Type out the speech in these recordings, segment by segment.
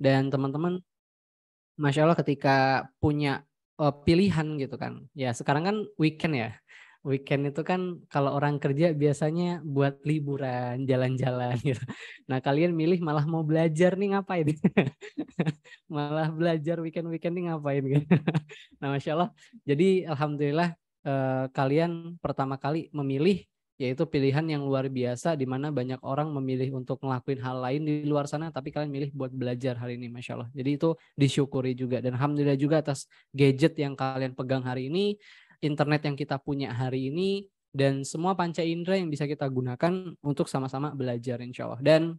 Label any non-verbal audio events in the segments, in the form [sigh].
dan teman-teman masya allah ketika punya uh, pilihan gitu kan ya sekarang kan weekend ya weekend itu kan kalau orang kerja biasanya buat liburan, jalan-jalan [laughs] gitu. Nah, kalian milih malah mau belajar nih ngapain? [laughs] malah belajar weekend-weekend nih ngapain gitu. [laughs] Nah, Masya Allah. Jadi Alhamdulillah eh, kalian pertama kali memilih yaitu pilihan yang luar biasa di mana banyak orang memilih untuk ngelakuin hal lain di luar sana tapi kalian milih buat belajar hari ini Masya Allah. Jadi itu disyukuri juga dan Alhamdulillah juga atas gadget yang kalian pegang hari ini, internet yang kita punya hari ini, dan semua panca indera yang bisa kita gunakan untuk sama-sama belajar insya Allah. Dan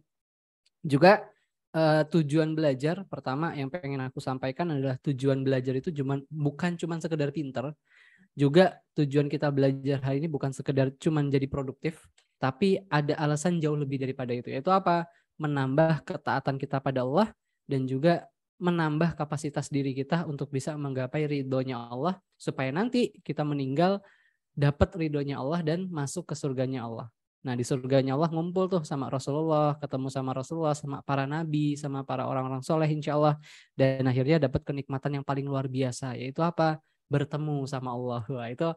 juga uh, tujuan belajar pertama yang pengen aku sampaikan adalah tujuan belajar itu cuman bukan cuman sekedar pinter juga tujuan kita belajar hari ini bukan sekedar cuma jadi produktif, tapi ada alasan jauh lebih daripada itu. Yaitu apa? Menambah ketaatan kita pada Allah dan juga menambah kapasitas diri kita untuk bisa menggapai ridhonya Allah supaya nanti kita meninggal dapat ridhonya Allah dan masuk ke surganya Allah. Nah di surganya Allah ngumpul tuh sama Rasulullah, ketemu sama Rasulullah, sama para nabi, sama para orang-orang soleh insya Allah. Dan akhirnya dapat kenikmatan yang paling luar biasa yaitu apa? bertemu sama Allah. Wah, itu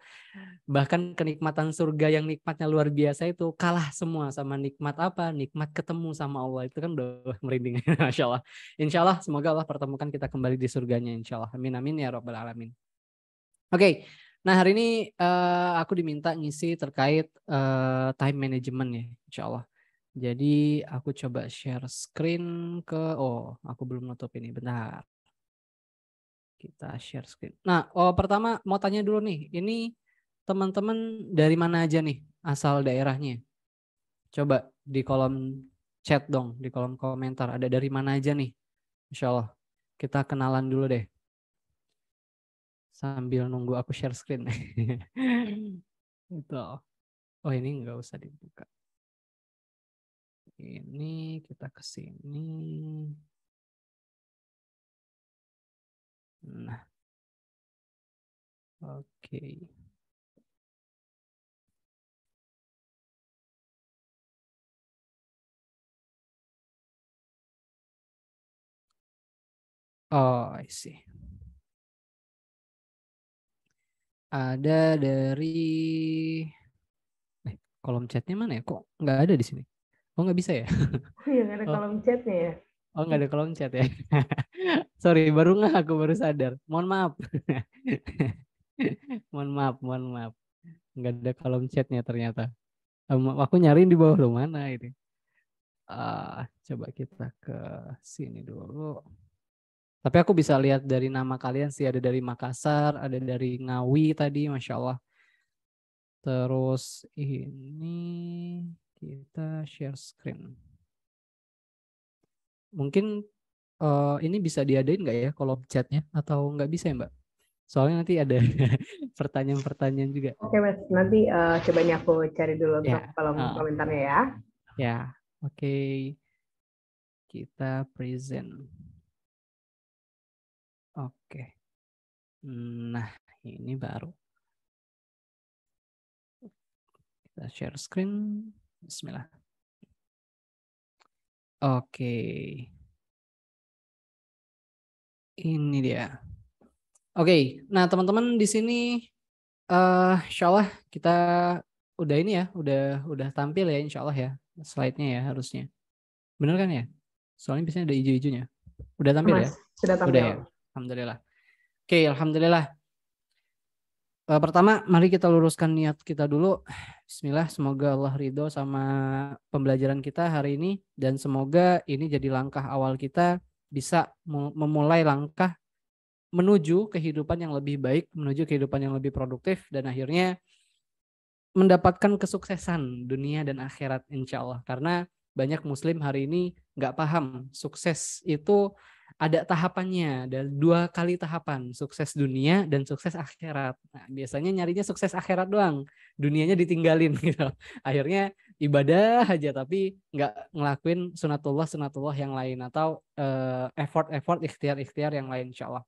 bahkan kenikmatan surga yang nikmatnya luar biasa itu kalah semua sama nikmat apa? Nikmat ketemu sama Allah. Itu kan udah merinding. Insya [laughs] Allah. Insya Allah semoga Allah pertemukan kita kembali di surganya. Insya Allah. Amin amin ya robbal alamin. Oke. Okay. Nah hari ini uh, aku diminta ngisi terkait uh, time management ya. Insya Allah. Jadi aku coba share screen ke oh aku belum nutup ini benar kita share screen. Nah, oh, pertama mau tanya dulu nih, ini teman-teman dari mana aja nih asal daerahnya? Coba di kolom chat dong, di kolom komentar. Ada dari mana aja nih? Insya Allah. Kita kenalan dulu deh. Sambil nunggu aku share screen. [laughs] Itu. Oh ini nggak usah dibuka. Ini kita ke sini. Nah. Oke. Okay. Oh, I see. Ada dari eh, kolom chatnya mana ya? Kok nggak ada di sini? Oh, nggak bisa ya? Oh, iya, nggak ada [laughs] oh. kolom chatnya ya. Oh nggak ada kolom chat ya? [laughs] Sorry baru nggak aku baru sadar. Mohon maaf. [laughs] mohon maaf, mohon maaf. Nggak ada kolom chatnya ternyata. Um, aku nyariin di bawah lo mana ini. Uh, coba kita ke sini dulu. Tapi aku bisa lihat dari nama kalian sih ada dari Makassar, ada dari Ngawi tadi, masya Allah. Terus ini kita share screen mungkin uh, ini bisa diadain nggak ya kolom chatnya atau nggak bisa ya mbak? Soalnya nanti ada [laughs] pertanyaan-pertanyaan juga. Oke okay, mas, nanti uh, coba nih aku cari dulu yeah. kolom uh, komentarnya ya. Ya, yeah. oke. Okay. Kita present. Oke. Okay. Nah, ini baru. Kita share screen. Bismillah. Oke. Ini dia. Oke, nah teman-teman di sini uh, eh, insya Allah kita udah ini ya, udah udah tampil ya insya Allah ya slide-nya ya harusnya. Bener kan ya? Soalnya biasanya ada hijau hijunya Udah tampil ya? Mas, ya? Sudah tampil. Udah ya? Alhamdulillah. Oke, Alhamdulillah. Uh, pertama, mari kita luruskan niat kita dulu. Bismillah, semoga Allah ridho sama pembelajaran kita hari ini dan semoga ini jadi langkah awal kita bisa memulai langkah menuju kehidupan yang lebih baik, menuju kehidupan yang lebih produktif dan akhirnya mendapatkan kesuksesan dunia dan akhirat insya Allah. Karena banyak muslim hari ini nggak paham sukses itu ada tahapannya, ada dua kali tahapan, sukses dunia dan sukses akhirat. Nah, biasanya nyarinya sukses akhirat doang, dunianya ditinggalin [laughs] gitu. Akhirnya ibadah aja tapi nggak ngelakuin sunatullah sunatullah yang lain atau eh, effort effort ikhtiar ikhtiar yang lain insya Allah.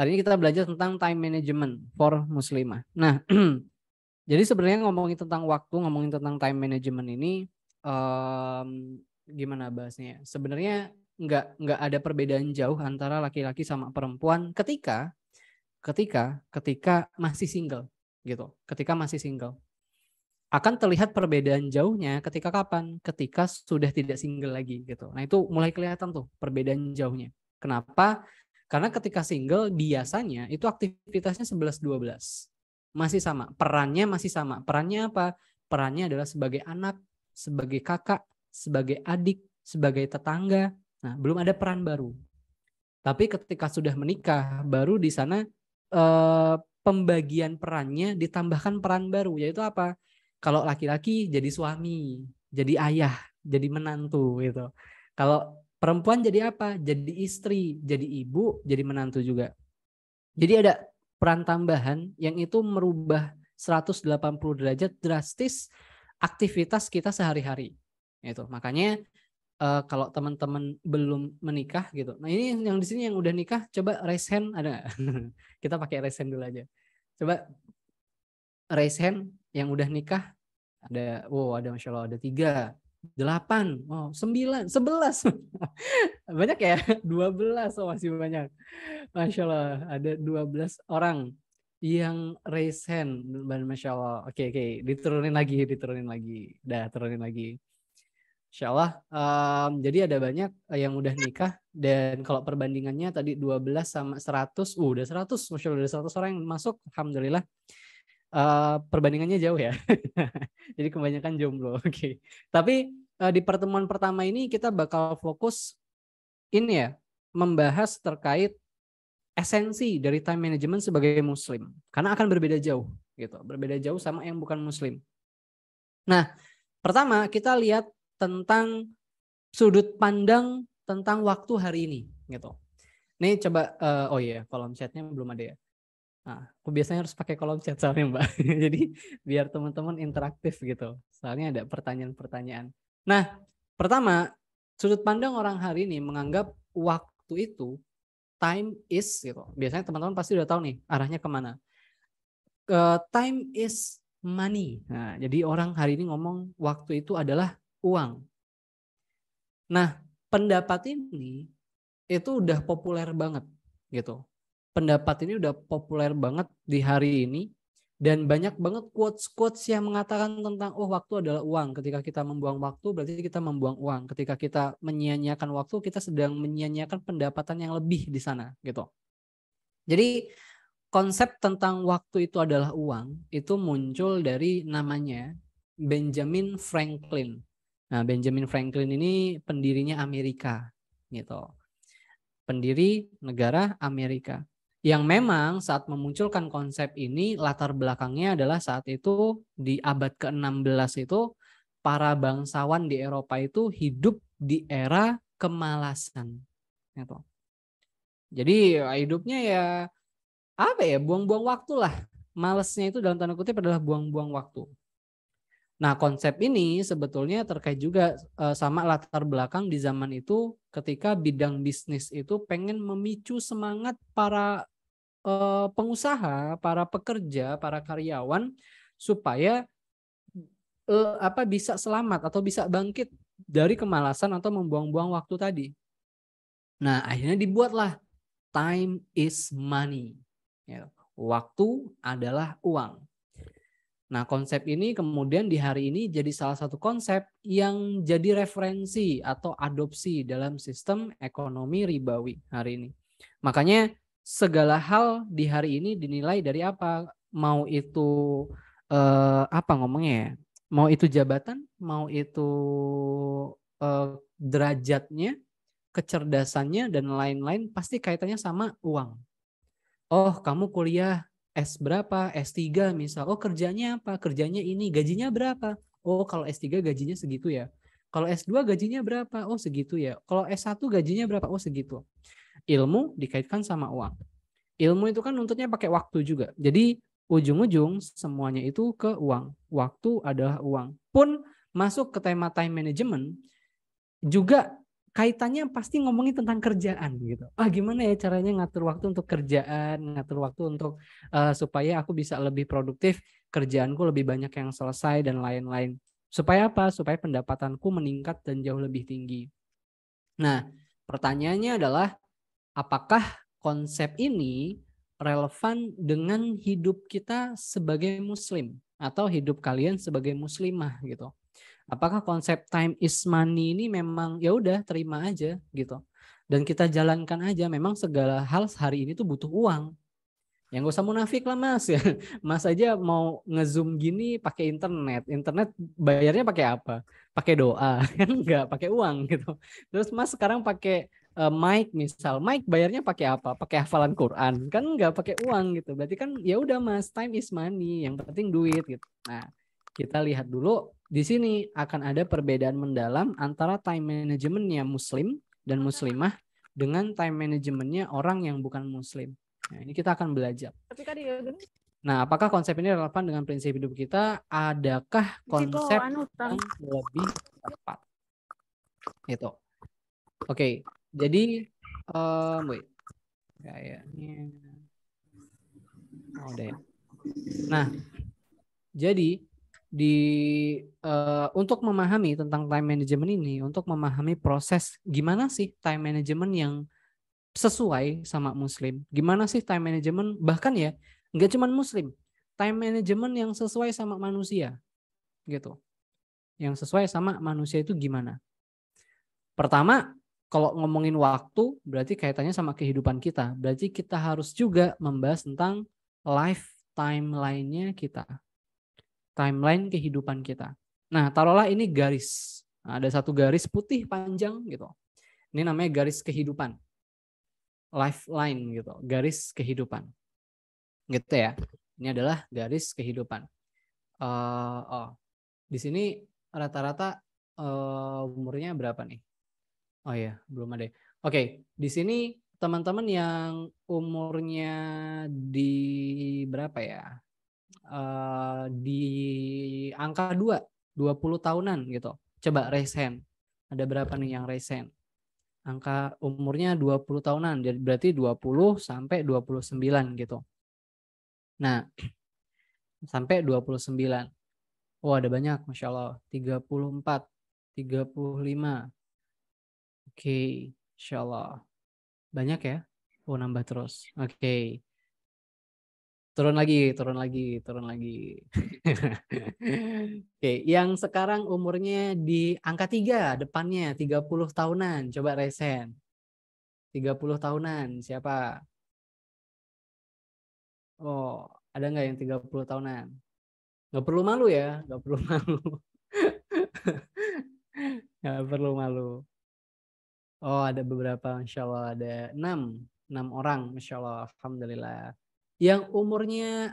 Hari ini kita belajar tentang time management for muslimah. Nah, [clears throat] jadi sebenarnya ngomongin tentang waktu, ngomongin tentang time management ini um, gimana bahasnya? Sebenarnya nggak nggak ada perbedaan jauh antara laki-laki sama perempuan ketika ketika ketika masih single gitu. Ketika masih single akan terlihat perbedaan jauhnya ketika kapan? Ketika sudah tidak single lagi gitu. Nah itu mulai kelihatan tuh perbedaan jauhnya. Kenapa? Karena ketika single biasanya itu aktivitasnya 11-12. Masih sama. Perannya masih sama. Perannya apa? Perannya adalah sebagai anak, sebagai kakak, sebagai adik, sebagai tetangga, Nah, belum ada peran baru. Tapi ketika sudah menikah, baru di sana eh, pembagian perannya ditambahkan peran baru, yaitu apa? Kalau laki-laki jadi suami, jadi ayah, jadi menantu gitu. Kalau perempuan jadi apa? Jadi istri, jadi ibu, jadi menantu juga. Jadi ada peran tambahan yang itu merubah 180 derajat drastis aktivitas kita sehari-hari. Itu. Makanya uh, kalau teman-teman belum menikah gitu. Nah ini yang di sini yang udah nikah, coba raise hand ada. [laughs] Kita pakai raise hand dulu aja. Coba raise hand yang udah nikah ada, wow ada masya Allah ada tiga, delapan, oh sembilan, sebelas, [laughs] banyak ya, [laughs] dua belas, oh masih banyak, masya Allah ada dua belas orang yang raise hand dan masya Allah oke okay, oke okay. diturunin lagi diturunin lagi dah turunin lagi Insya Allah. Um, jadi ada banyak eh, yang udah nikah dan kalau perbandingannya tadi 12 sama 100, uh, udah 100, masya Allah udah 100 orang yang masuk, alhamdulillah. Uh, perbandingannya jauh ya. [laughs] jadi kebanyakan jomblo. [laughs] Oke. Okay. Tapi uh, di pertemuan pertama ini kita bakal fokus ini ya, membahas terkait esensi dari time management sebagai muslim. Karena akan berbeda jauh gitu, berbeda jauh sama yang bukan muslim. Nah, pertama kita lihat tentang sudut pandang tentang waktu hari ini gitu. Nih coba uh, oh iya kolom chatnya belum ada ya. Nah, aku biasanya harus pakai kolom chat soalnya mbak. [laughs] Jadi biar teman-teman interaktif gitu. Soalnya ada pertanyaan-pertanyaan. Nah pertama sudut pandang orang hari ini menganggap waktu itu time is gitu. Biasanya teman-teman pasti udah tahu nih arahnya kemana. Uh, time is money. Nah, jadi orang hari ini ngomong waktu itu adalah uang. Nah, pendapat ini itu udah populer banget gitu. Pendapat ini udah populer banget di hari ini dan banyak banget quotes-quotes yang mengatakan tentang oh waktu adalah uang. Ketika kita membuang waktu berarti kita membuang uang. Ketika kita menyia-nyiakan waktu kita sedang menyia-nyiakan pendapatan yang lebih di sana gitu. Jadi konsep tentang waktu itu adalah uang itu muncul dari namanya Benjamin Franklin. Nah, Benjamin Franklin ini pendirinya Amerika gitu. Pendiri negara Amerika. Yang memang saat memunculkan konsep ini latar belakangnya adalah saat itu di abad ke-16 itu para bangsawan di Eropa itu hidup di era kemalasan gitu. Jadi hidupnya ya apa ya buang-buang waktu lah. Malesnya itu dalam tanda kutip adalah buang-buang waktu Nah, konsep ini sebetulnya terkait juga eh, sama latar belakang di zaman itu ketika bidang bisnis itu pengen memicu semangat para eh, pengusaha, para pekerja, para karyawan supaya eh, apa bisa selamat atau bisa bangkit dari kemalasan atau membuang-buang waktu tadi. Nah, akhirnya dibuatlah time is money. Ya. Waktu adalah uang Nah, konsep ini kemudian di hari ini jadi salah satu konsep yang jadi referensi atau adopsi dalam sistem ekonomi ribawi hari ini. Makanya segala hal di hari ini dinilai dari apa? Mau itu eh, apa ngomongnya ya? Mau itu jabatan, mau itu eh, derajatnya, kecerdasannya dan lain-lain pasti kaitannya sama uang. Oh, kamu kuliah S berapa, S3 misal. Oh kerjanya apa? Kerjanya ini, gajinya berapa? Oh kalau S3 gajinya segitu ya. Kalau S2 gajinya berapa? Oh segitu ya. Kalau S1 gajinya berapa? Oh segitu. Ilmu dikaitkan sama uang. Ilmu itu kan nuntutnya pakai waktu juga. Jadi ujung-ujung semuanya itu ke uang. Waktu adalah uang. Pun masuk ke tema time management juga kaitannya pasti ngomongin tentang kerjaan gitu. Ah gimana ya caranya ngatur waktu untuk kerjaan, ngatur waktu untuk uh, supaya aku bisa lebih produktif, kerjaanku lebih banyak yang selesai dan lain-lain. Supaya apa? Supaya pendapatanku meningkat dan jauh lebih tinggi. Nah, pertanyaannya adalah apakah konsep ini relevan dengan hidup kita sebagai muslim atau hidup kalian sebagai muslimah gitu apakah konsep time is money ini memang ya udah terima aja gitu dan kita jalankan aja memang segala hal hari ini tuh butuh uang yang gak usah munafik lah mas ya [laughs] mas aja mau ngezoom gini pakai internet internet bayarnya pakai apa pakai doa [laughs] kan nggak pakai uang gitu terus mas sekarang pakai uh, mic misal mic bayarnya pakai apa pakai hafalan Quran kan nggak pakai uang gitu berarti kan ya udah mas time is money yang penting duit gitu nah kita lihat dulu di sini akan ada perbedaan mendalam antara time managementnya muslim dan muslimah dengan time managementnya orang yang bukan muslim. Nah, ini kita akan belajar. Nah, apakah konsep ini relevan dengan prinsip hidup kita? Adakah konsep anu, yang lebih tepat? Itu. Oke, jadi um, wait. Kayaknya. Oh, deh. Ya. Nah, jadi di uh, untuk memahami tentang time management ini, untuk memahami proses gimana sih time management yang sesuai sama muslim. Gimana sih time management bahkan ya nggak cuma muslim, time management yang sesuai sama manusia gitu. Yang sesuai sama manusia itu gimana? Pertama, kalau ngomongin waktu berarti kaitannya sama kehidupan kita. Berarti kita harus juga membahas tentang lifetime lainnya kita timeline kehidupan kita. Nah, taruhlah ini garis. Nah, ada satu garis putih panjang gitu. Ini namanya garis kehidupan. Lifeline gitu, garis kehidupan. Gitu ya. Ini adalah garis kehidupan. Uh, oh, di sini rata-rata uh, umurnya berapa nih? Oh ya, belum ada. Oke, okay. di sini teman-teman yang umurnya di berapa ya? Eh, di angka 2, 20 tahunan gitu. Coba raise hand. Ada berapa nih yang raise hand? Angka umurnya 20 tahunan, jadi berarti 20 sampai 29 gitu. Nah, [clears throat] sampai 29. Oh, ada banyak, Masya Allah. 34, 35. Oke, okay, Masya Allah. Banyak ya? Oh, nambah terus. Oke. Okay turun lagi, turun lagi, turun lagi. Oke, yang sekarang umurnya di angka tiga depannya 30 tahunan. Coba resen. 30 tahunan siapa? Oh, ada nggak yang 30 tahunan? Nggak perlu malu ya, nggak perlu malu. [laughs] nggak perlu malu. Oh, ada beberapa, Masya Allah. Ada 6, 6 orang, Masya Allah. Alhamdulillah yang umurnya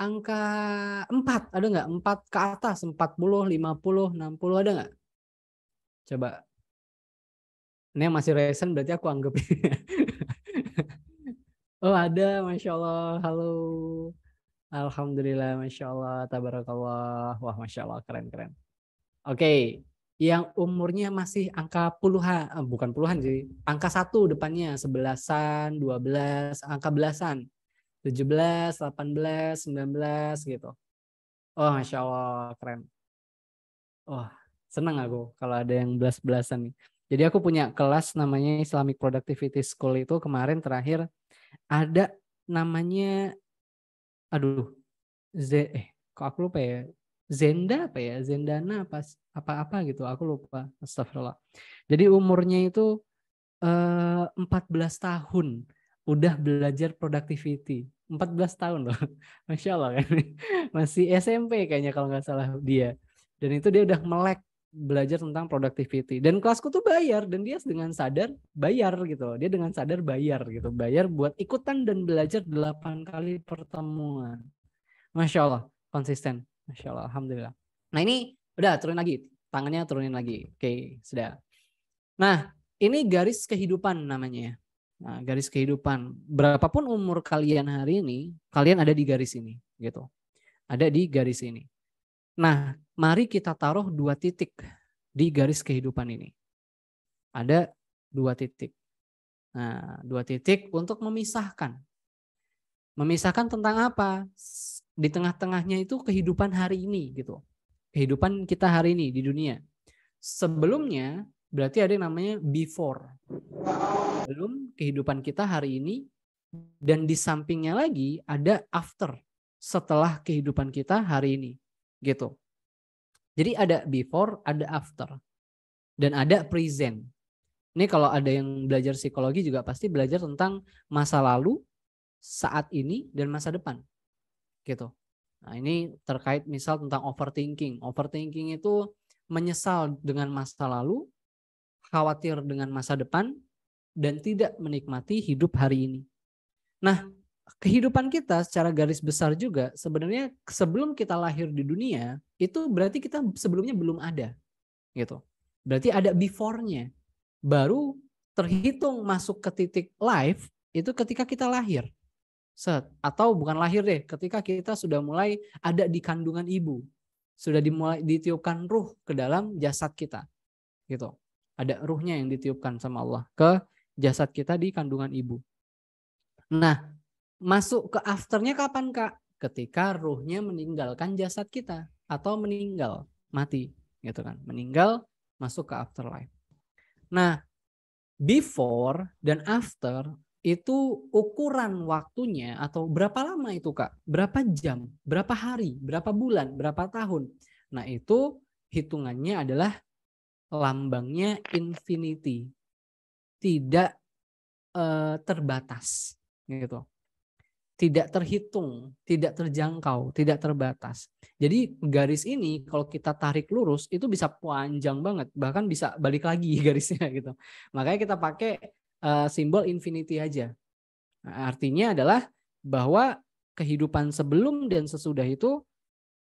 angka 4, ada nggak? 4 ke atas, 40, 50, 60, ada nggak? Coba. Ini yang masih recent berarti aku anggap. Ya. [laughs] oh ada, Masya Allah. Halo. Alhamdulillah, Masya Allah. Tabarakallah. Wah, Masya Allah, keren-keren. Oke, okay. yang umurnya masih angka puluhan, eh, bukan puluhan sih, angka satu depannya, sebelasan, dua belas, angka belasan. 17, 18, 19 gitu. Oh, Masya Allah, keren. Oh, senang aku kalau ada yang belas-belasan nih. Jadi aku punya kelas namanya Islamic Productivity School itu kemarin terakhir ada namanya aduh Z eh kok aku lupa ya Zenda apa ya Zendana apa apa apa gitu aku lupa Astagfirullah. Jadi umurnya itu eh, 14 tahun udah belajar productivity. 14 tahun loh. [laughs] Masya Allah kan. [laughs] Masih SMP kayaknya kalau nggak salah dia. Dan itu dia udah melek belajar tentang productivity. Dan kelasku tuh bayar. Dan dia dengan sadar bayar gitu loh. Dia dengan sadar bayar gitu. Bayar buat ikutan dan belajar 8 kali pertemuan. Masya Allah. Konsisten. Masya Allah. Alhamdulillah. Nah ini udah turun lagi. Tangannya turunin lagi. Oke, sudah. Nah, ini garis kehidupan namanya. Nah, garis kehidupan. Berapapun umur kalian hari ini, kalian ada di garis ini, gitu. Ada di garis ini. Nah, mari kita taruh dua titik di garis kehidupan ini. Ada dua titik. Nah, dua titik untuk memisahkan. Memisahkan tentang apa? Di tengah-tengahnya itu kehidupan hari ini, gitu. Kehidupan kita hari ini di dunia. Sebelumnya berarti ada yang namanya before. Belum kehidupan kita hari ini dan di sampingnya lagi ada after setelah kehidupan kita hari ini gitu. Jadi ada before, ada after. Dan ada present. Ini kalau ada yang belajar psikologi juga pasti belajar tentang masa lalu, saat ini dan masa depan. Gitu. Nah, ini terkait misal tentang overthinking. Overthinking itu menyesal dengan masa lalu khawatir dengan masa depan, dan tidak menikmati hidup hari ini. Nah, kehidupan kita secara garis besar juga sebenarnya sebelum kita lahir di dunia, itu berarti kita sebelumnya belum ada. gitu. Berarti ada before-nya. Baru terhitung masuk ke titik life itu ketika kita lahir. Set. Atau bukan lahir deh, ketika kita sudah mulai ada di kandungan ibu. Sudah dimulai ditiupkan ruh ke dalam jasad kita. Gitu. Ada ruhnya yang ditiupkan sama Allah ke jasad kita di kandungan ibu. Nah, masuk ke afternya kapan kak? Ketika ruhnya meninggalkan jasad kita atau meninggal mati, gitu kan? Meninggal masuk ke afterlife. Nah, before dan after itu ukuran waktunya atau berapa lama itu kak? Berapa jam? Berapa hari? Berapa bulan? Berapa tahun? Nah itu hitungannya adalah lambangnya infinity, tidak uh, terbatas, gitu. Tidak terhitung, tidak terjangkau, tidak terbatas. Jadi garis ini kalau kita tarik lurus itu bisa panjang banget, bahkan bisa balik lagi [laughs] garisnya gitu. Makanya kita pakai uh, simbol infinity aja. Nah, artinya adalah bahwa kehidupan sebelum dan sesudah itu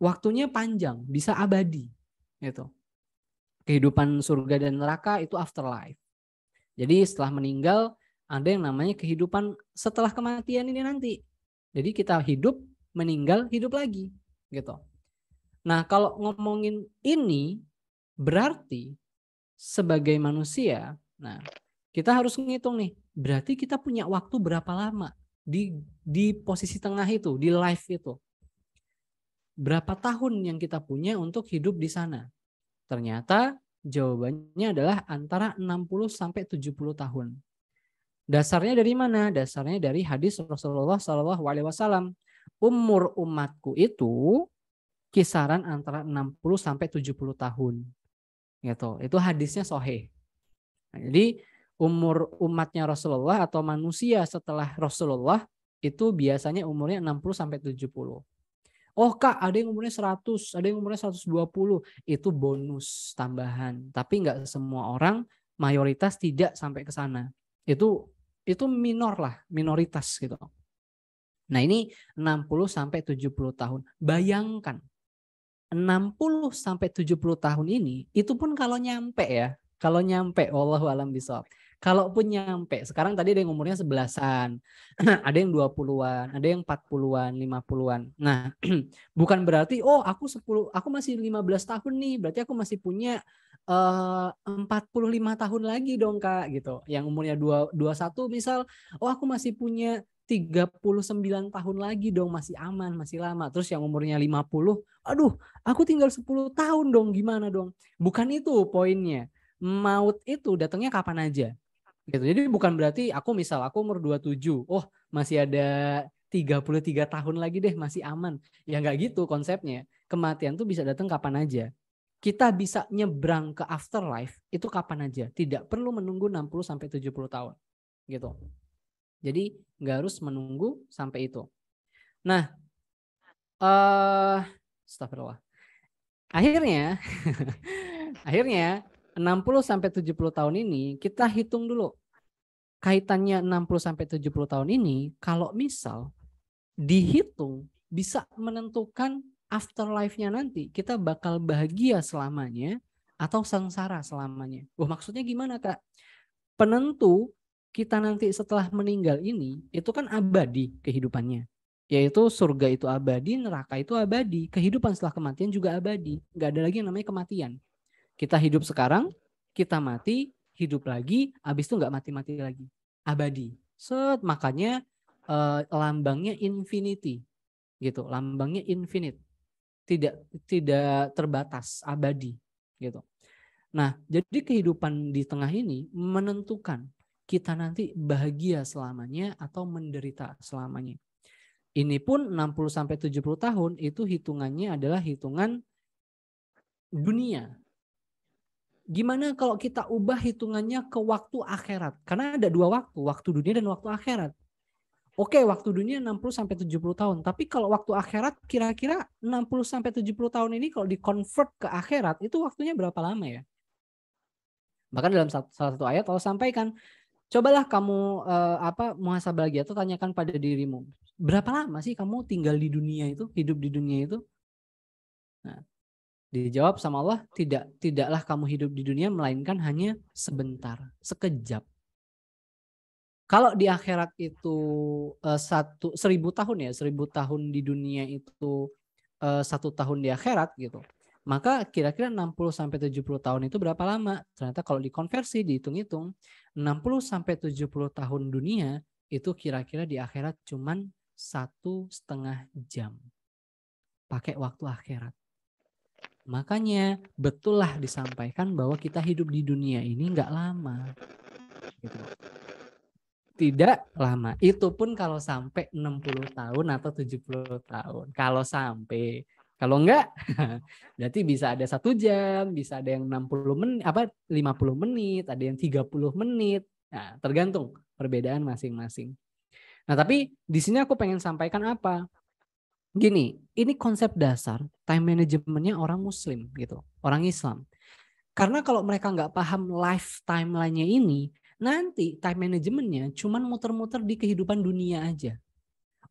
waktunya panjang, bisa abadi gitu kehidupan surga dan neraka itu afterlife. Jadi setelah meninggal ada yang namanya kehidupan setelah kematian ini nanti. Jadi kita hidup, meninggal, hidup lagi gitu. Nah, kalau ngomongin ini berarti sebagai manusia, nah kita harus ngitung nih, berarti kita punya waktu berapa lama di di posisi tengah itu, di life itu. Berapa tahun yang kita punya untuk hidup di sana? Ternyata jawabannya adalah antara 60 sampai 70 tahun. Dasarnya dari mana? Dasarnya dari hadis Rasulullah Shallallahu Alaihi Wasallam. Umur umatku itu kisaran antara 60 sampai 70 tahun. Gitu. Itu hadisnya soheh. Nah, jadi umur umatnya Rasulullah atau manusia setelah Rasulullah itu biasanya umurnya 60 sampai 70 oh kak ada yang umurnya 100, ada yang umurnya 120. Itu bonus tambahan. Tapi nggak semua orang mayoritas tidak sampai ke sana. Itu itu minor lah, minoritas gitu. Nah ini 60 sampai 70 tahun. Bayangkan 60 sampai 70 tahun ini itu pun kalau nyampe ya, kalau nyampe Allah alam bisawab Kalaupun nyampe, sekarang tadi ada yang umurnya sebelasan, [clears throat] ada yang dua puluhan, ada yang empat puluhan, lima puluhan. Nah, [clears throat] bukan berarti oh aku sepuluh, aku masih lima belas tahun nih, berarti aku masih punya eh, empat puluh lima tahun lagi dong Kak gitu. Yang umurnya dua dua satu misal, oh aku masih punya tiga puluh sembilan tahun lagi dong masih aman, masih lama. Terus yang umurnya lima puluh, aduh, aku tinggal sepuluh tahun dong, gimana dong? Bukan itu poinnya. Maut itu datangnya kapan aja gitu. Jadi bukan berarti aku misal aku umur 27, oh masih ada 33 tahun lagi deh masih aman. Ya nggak gitu konsepnya. Kematian tuh bisa datang kapan aja. Kita bisa nyebrang ke afterlife itu kapan aja. Tidak perlu menunggu 60 sampai 70 tahun. Gitu. Jadi nggak harus menunggu sampai itu. Nah, eh uh, Akhirnya [laughs] akhirnya 60 sampai 70 tahun ini kita hitung dulu kaitannya 60 sampai 70 tahun ini kalau misal dihitung bisa menentukan afterlife-nya nanti kita bakal bahagia selamanya atau sengsara selamanya. Oh maksudnya gimana, Kak? Penentu kita nanti setelah meninggal ini itu kan abadi kehidupannya. Yaitu surga itu abadi, neraka itu abadi, kehidupan setelah kematian juga abadi. Nggak ada lagi yang namanya kematian. Kita hidup sekarang, kita mati, hidup lagi, habis itu nggak mati-mati lagi. Abadi. Set, makanya uh, lambangnya infinity. Gitu, lambangnya infinite. Tidak tidak terbatas, abadi gitu. Nah, jadi kehidupan di tengah ini menentukan kita nanti bahagia selamanya atau menderita selamanya. Ini pun 60 sampai 70 tahun itu hitungannya adalah hitungan dunia, gimana kalau kita ubah hitungannya ke waktu akhirat? Karena ada dua waktu, waktu dunia dan waktu akhirat. Oke, waktu dunia 60 sampai 70 tahun, tapi kalau waktu akhirat kira-kira 60 sampai 70 tahun ini kalau di-convert ke akhirat itu waktunya berapa lama ya? Bahkan dalam salah satu ayat Allah sampaikan, cobalah kamu eh, apa muhasabah lagi atau tanyakan pada dirimu, berapa lama sih kamu tinggal di dunia itu, hidup di dunia itu? Nah, Dijawab sama Allah, tidak tidaklah kamu hidup di dunia melainkan hanya sebentar, sekejap. Kalau di akhirat itu uh, satu seribu tahun ya, seribu tahun di dunia itu uh, satu tahun di akhirat gitu. Maka kira-kira 60 sampai 70 tahun itu berapa lama? Ternyata kalau dikonversi dihitung-hitung 60 sampai 70 tahun dunia itu kira-kira di akhirat cuman satu setengah jam pakai waktu akhirat. Makanya betullah disampaikan bahwa kita hidup di dunia ini nggak lama. Gitu. Tidak lama. Itu pun kalau sampai 60 tahun atau 70 tahun. Kalau sampai kalau enggak, [laughs] berarti bisa ada satu jam, bisa ada yang 60 menit, apa 50 menit, ada yang 30 menit. Nah, tergantung perbedaan masing-masing. Nah, tapi di sini aku pengen sampaikan apa? gini, ini konsep dasar time managementnya orang Muslim gitu, orang Islam. Karena kalau mereka nggak paham life timelinenya ini, nanti time managementnya cuman muter-muter di kehidupan dunia aja.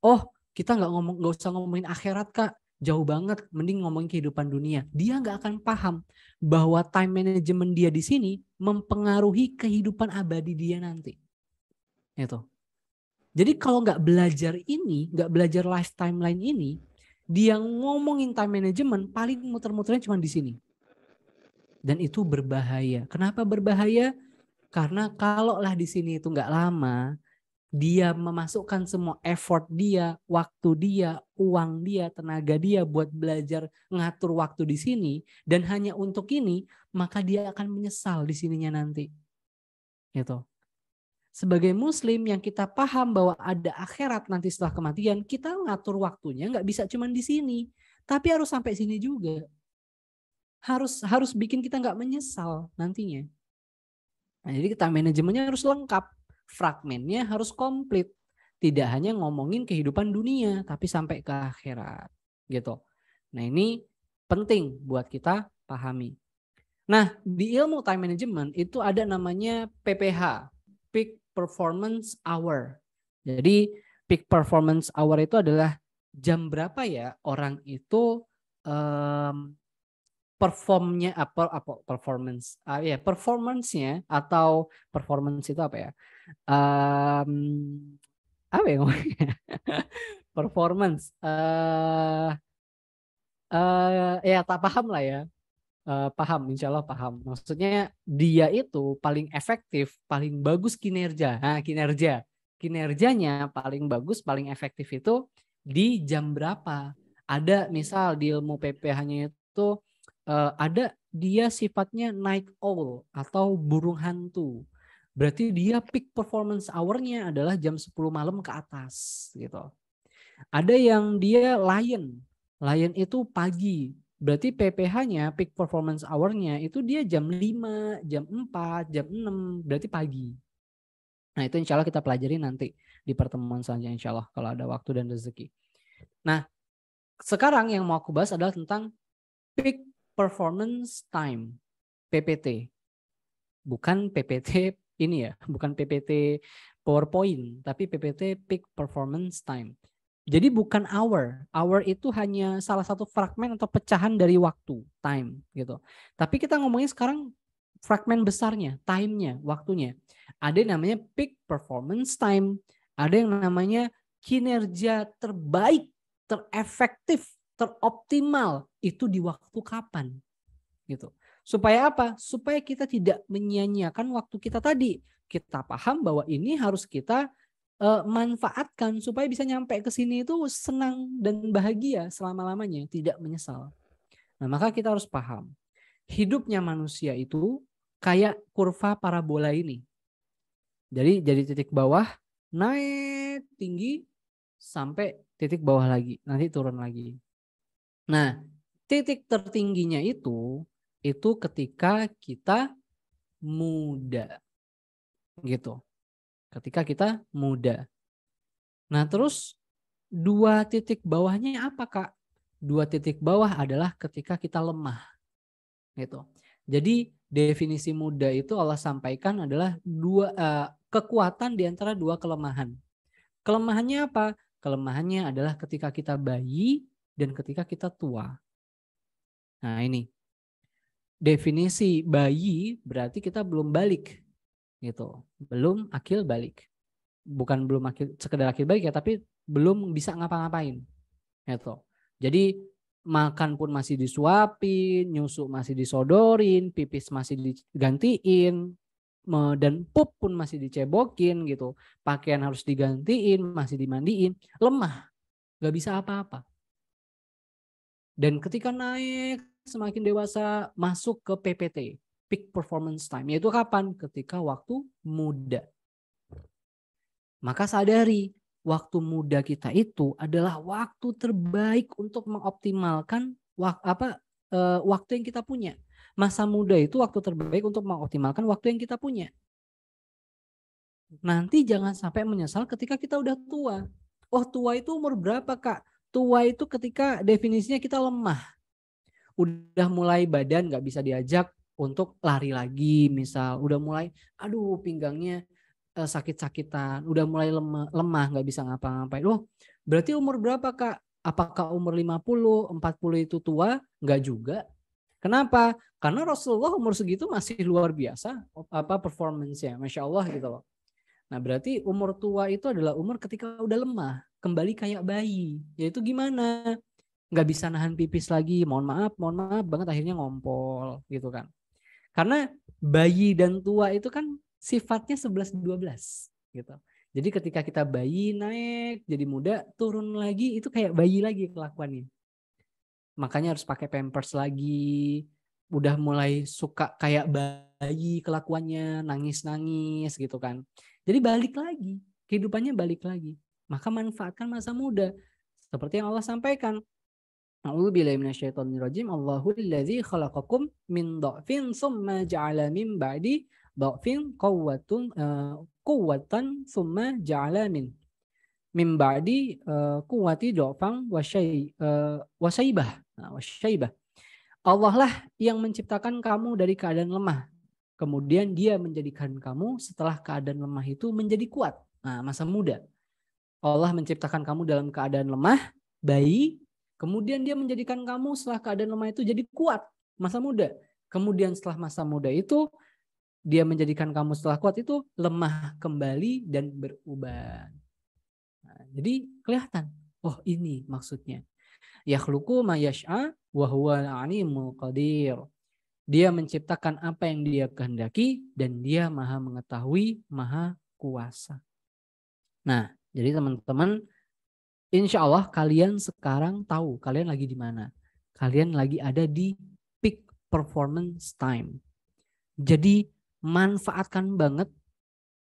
Oh, kita nggak ngomong nggak usah ngomongin akhirat kak, jauh banget. Mending ngomongin kehidupan dunia. Dia nggak akan paham bahwa time management dia di sini mempengaruhi kehidupan abadi dia nanti. Itu. Jadi kalau nggak belajar ini, nggak belajar life timeline ini, dia ngomongin time management paling muter-muternya cuma di sini. Dan itu berbahaya. Kenapa berbahaya? Karena kalau lah di sini itu nggak lama, dia memasukkan semua effort dia, waktu dia, uang dia, tenaga dia buat belajar ngatur waktu di sini dan hanya untuk ini, maka dia akan menyesal di sininya nanti. Gitu sebagai muslim yang kita paham bahwa ada akhirat nanti setelah kematian, kita ngatur waktunya nggak bisa cuma di sini, tapi harus sampai sini juga. Harus harus bikin kita nggak menyesal nantinya. Nah, jadi kita manajemennya harus lengkap, fragmennya harus komplit. Tidak hanya ngomongin kehidupan dunia, tapi sampai ke akhirat gitu. Nah ini penting buat kita pahami. Nah, di ilmu time management itu ada namanya PPH, peak performance hour. Jadi peak performance hour itu adalah jam berapa ya orang itu um, performnya apa apa performance uh, ah, ya yeah, performancenya atau performance itu apa ya um, apa ya [laughs] performance uh, uh, ya tak paham lah ya uh, paham, insya Allah paham. Maksudnya dia itu paling efektif, paling bagus kinerja, nah, kinerja, kinerjanya paling bagus, paling efektif itu di jam berapa? Ada misal di ilmu PPH-nya itu uh, ada dia sifatnya night owl atau burung hantu. Berarti dia peak performance hour-nya adalah jam 10 malam ke atas gitu. Ada yang dia lion. Lion itu pagi, Berarti PPH-nya, peak performance hour-nya itu dia jam 5, jam 4, jam 6, berarti pagi. Nah itu insya Allah kita pelajari nanti di pertemuan selanjutnya insya Allah kalau ada waktu dan rezeki. Nah sekarang yang mau aku bahas adalah tentang peak performance time, PPT. Bukan PPT ini ya, bukan PPT PowerPoint, tapi PPT peak performance time. Jadi bukan hour. Hour itu hanya salah satu fragmen atau pecahan dari waktu, time gitu. Tapi kita ngomongin sekarang fragmen besarnya, time-nya, waktunya. Ada yang namanya peak performance time, ada yang namanya kinerja terbaik, terefektif, teroptimal itu di waktu kapan gitu. Supaya apa? Supaya kita tidak menyia-nyiakan waktu kita tadi. Kita paham bahwa ini harus kita Eh, manfaatkan supaya bisa nyampe ke sini itu senang dan bahagia selama-lamanya, tidak menyesal. Nah, maka kita harus paham. Hidupnya manusia itu kayak kurva parabola ini. Jadi jadi titik bawah, naik tinggi sampai titik bawah lagi, nanti turun lagi. Nah, titik tertingginya itu itu ketika kita muda. Gitu ketika kita muda. Nah, terus dua titik bawahnya apa, Kak? Dua titik bawah adalah ketika kita lemah. Gitu. Jadi definisi muda itu Allah sampaikan adalah dua uh, kekuatan di antara dua kelemahan. Kelemahannya apa? Kelemahannya adalah ketika kita bayi dan ketika kita tua. Nah, ini. Definisi bayi berarti kita belum balik gitu belum akil balik bukan belum akil sekedar akil balik ya tapi belum bisa ngapa-ngapain gitu jadi makan pun masih disuapin nyusu masih disodorin pipis masih digantiin dan pup pun masih dicebokin gitu pakaian harus digantiin masih dimandiin lemah nggak bisa apa-apa dan ketika naik semakin dewasa masuk ke PPT peak performance time. Yaitu kapan? Ketika waktu muda. Maka sadari, waktu muda kita itu adalah waktu terbaik untuk mengoptimalkan wak, apa e waktu yang kita punya. Masa muda itu waktu terbaik untuk mengoptimalkan waktu yang kita punya. Nanti jangan sampai menyesal ketika kita udah tua. Oh tua itu umur berapa kak? Tua itu ketika definisinya kita lemah udah mulai badan nggak bisa diajak, untuk lari lagi misal udah mulai aduh pinggangnya uh, sakit-sakitan udah mulai lemah lemah nggak bisa ngapa-ngapain loh berarti umur berapa kak apakah umur 50 40 itu tua nggak juga kenapa karena Rasulullah umur segitu masih luar biasa oh, apa performance-nya masya Allah gitu loh nah berarti umur tua itu adalah umur ketika udah lemah kembali kayak bayi yaitu gimana nggak bisa nahan pipis lagi mohon maaf mohon maaf banget akhirnya ngompol gitu kan karena bayi dan tua itu kan sifatnya 11-12 gitu. Jadi ketika kita bayi naik, jadi muda, turun lagi, itu kayak bayi lagi kelakuannya. Makanya harus pakai pampers lagi, udah mulai suka kayak bayi kelakuannya, nangis-nangis gitu kan. Jadi balik lagi, kehidupannya balik lagi. Maka manfaatkan masa muda. Seperti yang Allah sampaikan, A'udzu billahi minasyaitonir rajim. Allahul allazi khalaqakum min dha'fin summa ja'ala min ba'di dha'fin quwwatun uh, quwwatan summa ja'ala min min ba'di uh, quwwati dha'fan wa syai eh, wa syaibah. Nah, wa syaibah. Allah lah yang menciptakan kamu dari keadaan lemah. Kemudian dia menjadikan kamu setelah keadaan lemah itu menjadi kuat. Nah, masa muda. Allah menciptakan kamu dalam keadaan lemah, bayi, Kemudian dia menjadikan kamu setelah keadaan lemah itu jadi kuat, masa muda. Kemudian setelah masa muda itu dia menjadikan kamu setelah kuat itu lemah kembali dan beruban. Nah, jadi kelihatan, oh ini maksudnya. Ya ma yash'a wa huwal alimul qadir. Dia menciptakan apa yang dia kehendaki dan dia maha mengetahui, maha kuasa. Nah, jadi teman-teman Insya Allah kalian sekarang tahu kalian lagi di mana. Kalian lagi ada di peak performance time. Jadi manfaatkan banget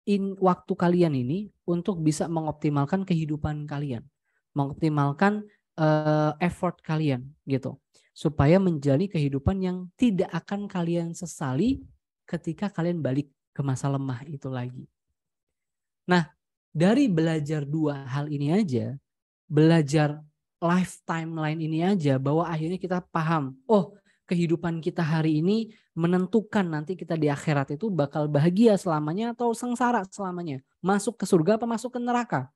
in waktu kalian ini untuk bisa mengoptimalkan kehidupan kalian, mengoptimalkan uh, effort kalian gitu, supaya menjadi kehidupan yang tidak akan kalian sesali ketika kalian balik ke masa lemah itu lagi. Nah, dari belajar dua hal ini aja, belajar lifetime line ini aja bahwa akhirnya kita paham, oh kehidupan kita hari ini menentukan nanti kita di akhirat itu bakal bahagia selamanya atau sengsara selamanya, masuk ke surga apa masuk ke neraka.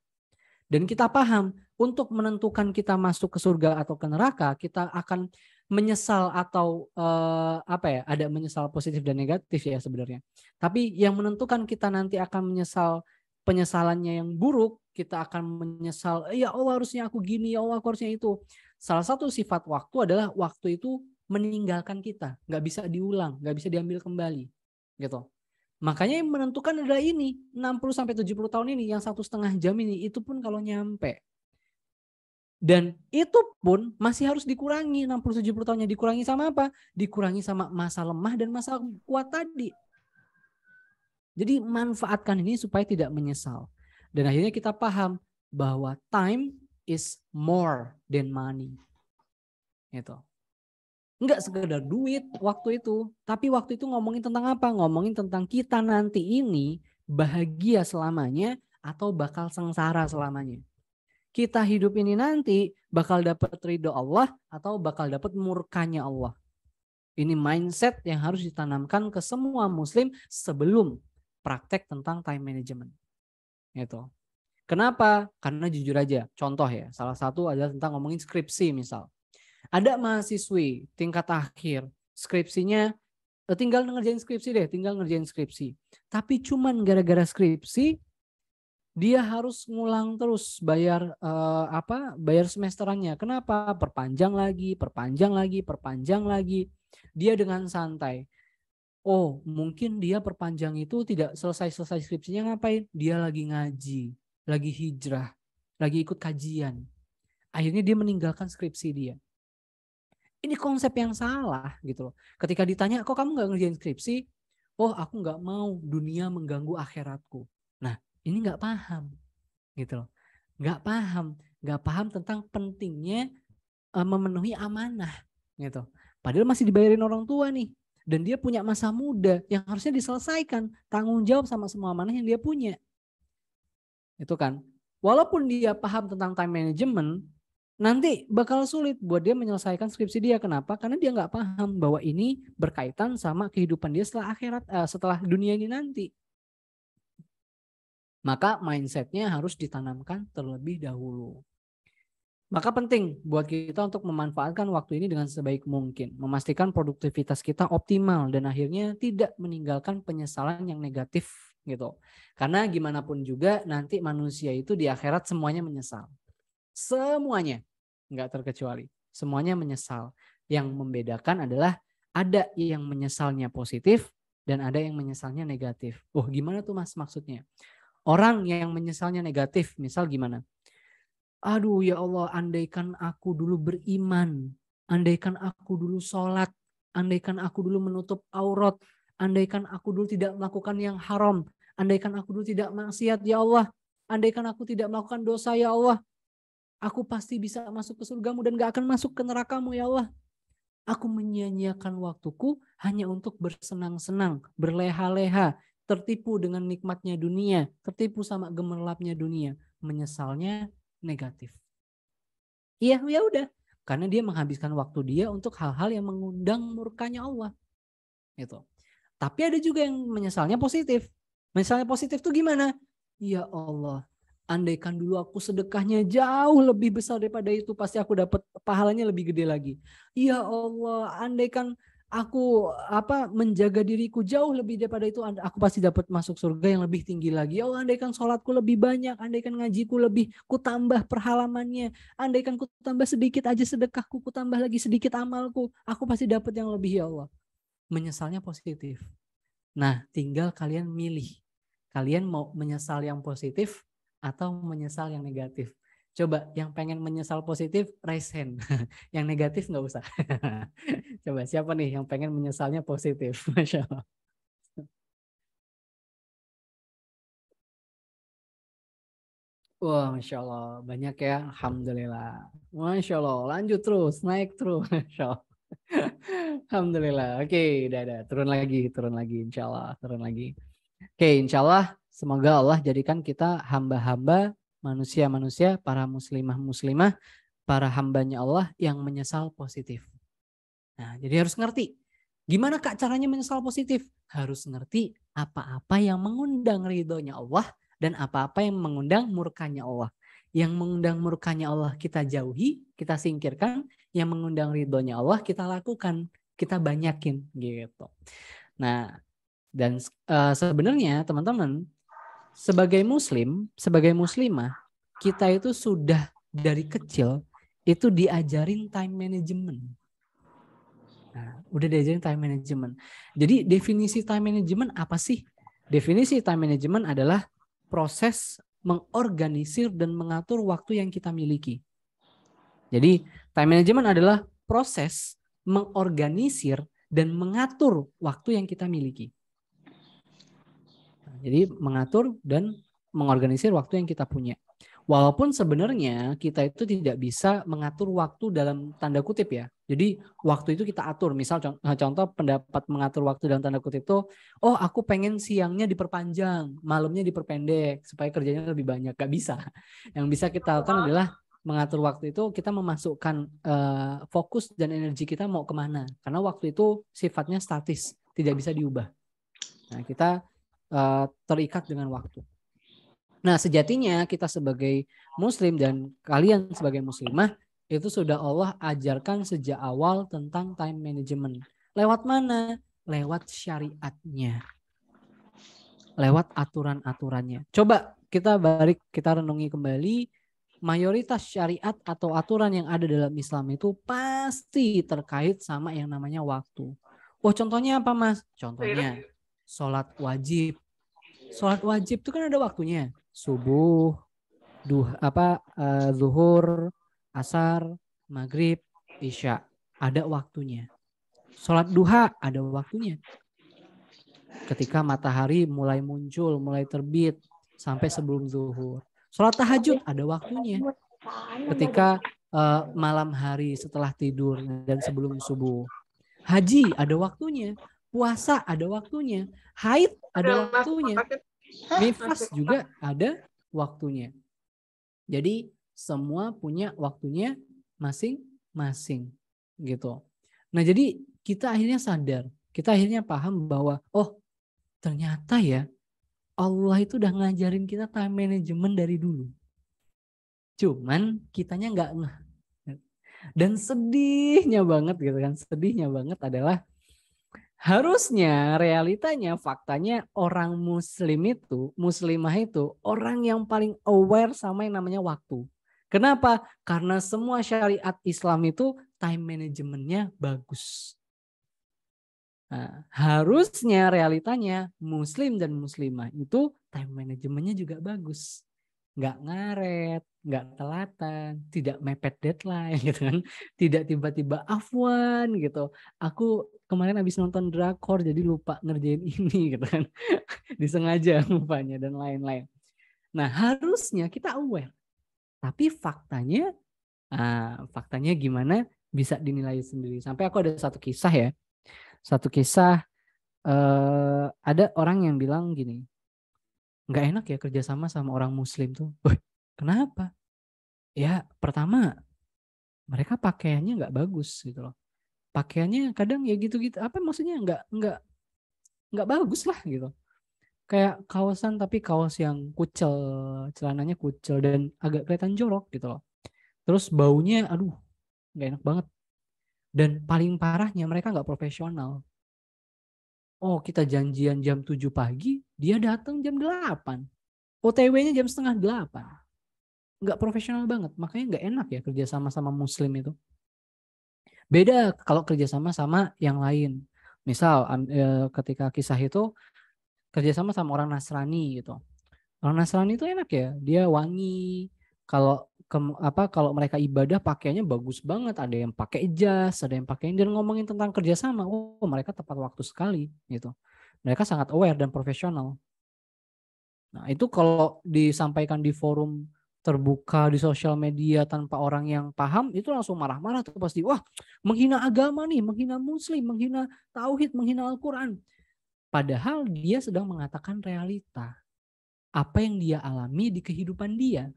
Dan kita paham untuk menentukan kita masuk ke surga atau ke neraka, kita akan menyesal atau eh, apa ya, ada menyesal positif dan negatif ya sebenarnya. Tapi yang menentukan kita nanti akan menyesal penyesalannya yang buruk kita akan menyesal, eh, ya Allah harusnya aku gini, ya Allah aku harusnya itu. Salah satu sifat waktu adalah waktu itu meninggalkan kita, nggak bisa diulang, nggak bisa diambil kembali, gitu. Makanya yang menentukan adalah ini 60 sampai 70 tahun ini yang satu setengah jam ini itu pun kalau nyampe dan itu pun masih harus dikurangi 60 70 tahunnya dikurangi sama apa? Dikurangi sama masa lemah dan masa kuat tadi. Jadi manfaatkan ini supaya tidak menyesal. Dan akhirnya kita paham bahwa time is more than money. Itu. Enggak sekedar duit waktu itu, tapi waktu itu ngomongin tentang apa? Ngomongin tentang kita nanti ini bahagia selamanya atau bakal sengsara selamanya. Kita hidup ini nanti bakal dapat ridho Allah atau bakal dapat murkanya Allah. Ini mindset yang harus ditanamkan ke semua muslim sebelum praktek tentang time management. Itu. Kenapa? Karena jujur aja, contoh ya, salah satu adalah tentang ngomongin skripsi misal. Ada mahasiswi tingkat akhir, skripsinya eh, tinggal ngerjain skripsi deh, tinggal ngerjain skripsi. Tapi cuman gara-gara skripsi dia harus ngulang terus bayar eh, apa? Bayar semesterannya. Kenapa? Perpanjang lagi, perpanjang lagi, perpanjang lagi. Dia dengan santai oh mungkin dia perpanjang itu tidak selesai-selesai skripsinya ngapain? Dia lagi ngaji, lagi hijrah, lagi ikut kajian. Akhirnya dia meninggalkan skripsi dia. Ini konsep yang salah gitu loh. Ketika ditanya, kok kamu nggak ngerjain skripsi? Oh aku nggak mau dunia mengganggu akhiratku. Nah ini nggak paham gitu loh. Nggak paham, nggak paham tentang pentingnya e, memenuhi amanah gitu. Padahal masih dibayarin orang tua nih dan dia punya masa muda yang harusnya diselesaikan tanggung jawab sama semua mana yang dia punya itu kan walaupun dia paham tentang time management nanti bakal sulit buat dia menyelesaikan skripsi dia kenapa karena dia nggak paham bahwa ini berkaitan sama kehidupan dia setelah akhirat eh, setelah dunia ini nanti maka mindsetnya harus ditanamkan terlebih dahulu maka penting buat kita untuk memanfaatkan waktu ini dengan sebaik mungkin, memastikan produktivitas kita optimal dan akhirnya tidak meninggalkan penyesalan yang negatif gitu. Karena gimana pun juga nanti manusia itu di akhirat semuanya menyesal. Semuanya, nggak terkecuali. Semuanya menyesal. Yang membedakan adalah ada yang menyesalnya positif dan ada yang menyesalnya negatif. Oh, gimana tuh Mas maksudnya? Orang yang menyesalnya negatif, misal gimana? Aduh ya Allah, andaikan aku dulu beriman, andaikan aku dulu sholat, andaikan aku dulu menutup aurat, andaikan aku dulu tidak melakukan yang haram, andaikan aku dulu tidak maksiat ya Allah, andaikan aku tidak melakukan dosa ya Allah, aku pasti bisa masuk ke surgamu dan gak akan masuk ke nerakamu ya Allah. Aku menyia-nyiakan waktuku hanya untuk bersenang-senang, berleha-leha, tertipu dengan nikmatnya dunia, tertipu sama gemerlapnya dunia. Menyesalnya negatif. Iya, ya udah. Karena dia menghabiskan waktu dia untuk hal-hal yang mengundang murkanya Allah. Gitu. Tapi ada juga yang menyesalnya positif. Menyesalnya positif tuh gimana? Ya Allah, andaikan dulu aku sedekahnya jauh lebih besar daripada itu, pasti aku dapat pahalanya lebih gede lagi. Ya Allah, andaikan aku apa menjaga diriku jauh lebih daripada itu aku pasti dapat masuk surga yang lebih tinggi lagi ya Allah oh, andaikan sholatku lebih banyak andaikan ngajiku lebih ku tambah perhalamannya andaikan ku tambah sedikit aja sedekahku ku tambah lagi sedikit amalku aku pasti dapat yang lebih ya Allah menyesalnya positif nah tinggal kalian milih kalian mau menyesal yang positif atau menyesal yang negatif Coba yang pengen menyesal positif, raise hand. [laughs] yang negatif nggak usah. [laughs] Coba siapa nih yang pengen menyesalnya positif? [laughs] Masya Allah. Wah, Masya Allah. Banyak ya. Alhamdulillah. Masya Allah. Lanjut terus. Naik terus. Masya Allah. Alhamdulillah. Oke, okay, udah, Turun lagi, turun lagi. Insya Allah, turun lagi. Oke, okay, insya Allah. Semoga Allah jadikan kita hamba-hamba manusia-manusia, para muslimah-muslimah, para hambanya Allah yang menyesal positif. Nah, jadi harus ngerti. Gimana kak caranya menyesal positif? Harus ngerti apa-apa yang mengundang ridhonya Allah dan apa-apa yang mengundang murkanya Allah. Yang mengundang murkanya Allah kita jauhi, kita singkirkan. Yang mengundang ridhonya Allah kita lakukan, kita banyakin gitu. Nah, dan uh, sebenarnya teman-teman sebagai muslim, sebagai muslimah, kita itu sudah dari kecil itu diajarin time management. Nah, udah diajarin time management. Jadi definisi time management apa sih? Definisi time management adalah proses mengorganisir dan mengatur waktu yang kita miliki. Jadi time management adalah proses mengorganisir dan mengatur waktu yang kita miliki. Jadi mengatur dan mengorganisir waktu yang kita punya. Walaupun sebenarnya kita itu tidak bisa mengatur waktu dalam tanda kutip ya. Jadi waktu itu kita atur. Misal eh, contoh pendapat mengatur waktu dalam tanda kutip itu, oh aku pengen siangnya diperpanjang, malamnya diperpendek supaya kerjanya lebih banyak. Gak bisa. Yang bisa kita lakukan adalah mengatur waktu itu kita memasukkan uh, fokus dan energi kita mau kemana. Karena waktu itu sifatnya statis, tidak bisa diubah. Nah kita Eh, terikat dengan waktu. Nah, sejatinya kita sebagai muslim dan kalian sebagai muslimah itu sudah Allah ajarkan sejak awal tentang time management. Lewat mana? Lewat syariatnya. Lewat aturan-aturannya. Coba kita balik, kita renungi kembali. Mayoritas syariat atau aturan yang ada dalam Islam itu pasti terkait sama yang namanya waktu. Wah contohnya apa mas? Contohnya sholat wajib. Sholat wajib itu kan ada waktunya. Subuh, duh apa uh, zuhur, asar, maghrib, isya. Ada waktunya. Sholat duha ada waktunya. Ketika matahari mulai muncul, mulai terbit sampai sebelum zuhur. Sholat tahajud ada waktunya. Ketika uh, malam hari setelah tidur dan sebelum subuh. Haji ada waktunya puasa ada waktunya, haid ada waktunya, nifas juga ada waktunya. Jadi semua punya waktunya masing-masing gitu. Nah jadi kita akhirnya sadar, kita akhirnya paham bahwa oh ternyata ya Allah itu udah ngajarin kita time management dari dulu. Cuman kitanya nggak ngeh. Dan sedihnya banget gitu kan, sedihnya banget adalah Harusnya realitanya faktanya orang muslim itu, muslimah itu orang yang paling aware sama yang namanya waktu. Kenapa? Karena semua syariat Islam itu time manajemennya bagus. Nah, harusnya realitanya muslim dan muslimah itu time manajemennya juga bagus. Nggak ngaret, nggak telatan, tidak mepet deadline [laughs] gitu kan. Tidak tiba-tiba afwan gitu. Aku kemarin habis nonton drakor jadi lupa ngerjain [laughs] ini gitu kan disengaja lupanya dan lain-lain nah harusnya kita aware tapi faktanya uh, faktanya gimana bisa dinilai sendiri sampai aku ada satu kisah ya satu kisah uh, ada orang yang bilang gini nggak enak ya kerjasama sama orang muslim tuh Wih, kenapa ya pertama mereka pakaiannya nggak bagus gitu loh pakaiannya kadang ya gitu-gitu apa maksudnya nggak nggak nggak bagus lah gitu kayak kaosan tapi kaos yang kucel celananya kucel dan agak kelihatan jorok gitu loh terus baunya aduh nggak enak banget dan paling parahnya mereka nggak profesional oh kita janjian jam 7 pagi dia datang jam 8 OTW-nya jam setengah delapan nggak profesional banget makanya nggak enak ya kerja sama sama muslim itu Beda kalau kerjasama sama yang lain. Misal e, ketika kisah itu kerjasama sama orang Nasrani gitu. Orang Nasrani itu enak ya, dia wangi. Kalau ke, apa kalau mereka ibadah pakainya bagus banget, ada yang pakai jas, ada yang pakai dan ngomongin tentang kerjasama. Oh, mereka tepat waktu sekali gitu. Mereka sangat aware dan profesional. Nah, itu kalau disampaikan di forum terbuka di sosial media tanpa orang yang paham itu langsung marah-marah tuh pasti wah menghina agama nih menghina muslim menghina tauhid menghina Al-Qur'an padahal dia sedang mengatakan realita apa yang dia alami di kehidupan dia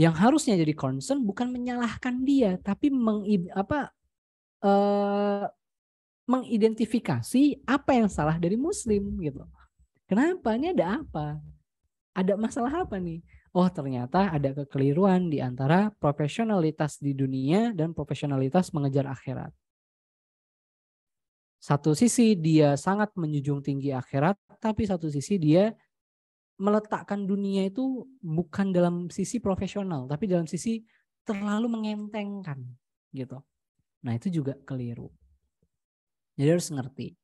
yang harusnya jadi concern bukan menyalahkan dia tapi meng, apa uh, mengidentifikasi apa yang salah dari muslim gitu kenapa ini ada apa ada masalah apa nih oh ternyata ada kekeliruan di antara profesionalitas di dunia dan profesionalitas mengejar akhirat. Satu sisi dia sangat menjunjung tinggi akhirat, tapi satu sisi dia meletakkan dunia itu bukan dalam sisi profesional, tapi dalam sisi terlalu mengentengkan gitu. Nah, itu juga keliru. Jadi harus ngerti.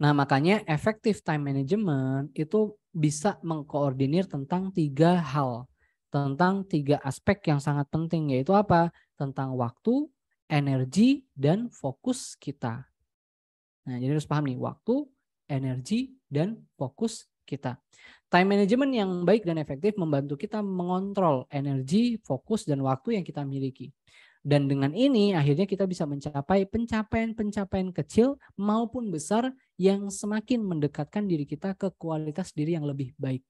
Nah, makanya efektif time management itu bisa mengkoordinir tentang tiga hal, tentang tiga aspek yang sangat penting, yaitu apa? Tentang waktu, energi, dan fokus kita. Nah, jadi harus paham nih, waktu, energi, dan fokus kita. Time management yang baik dan efektif membantu kita mengontrol energi, fokus, dan waktu yang kita miliki. Dan dengan ini akhirnya kita bisa mencapai pencapaian-pencapaian kecil maupun besar yang semakin mendekatkan diri kita ke kualitas diri yang lebih baik,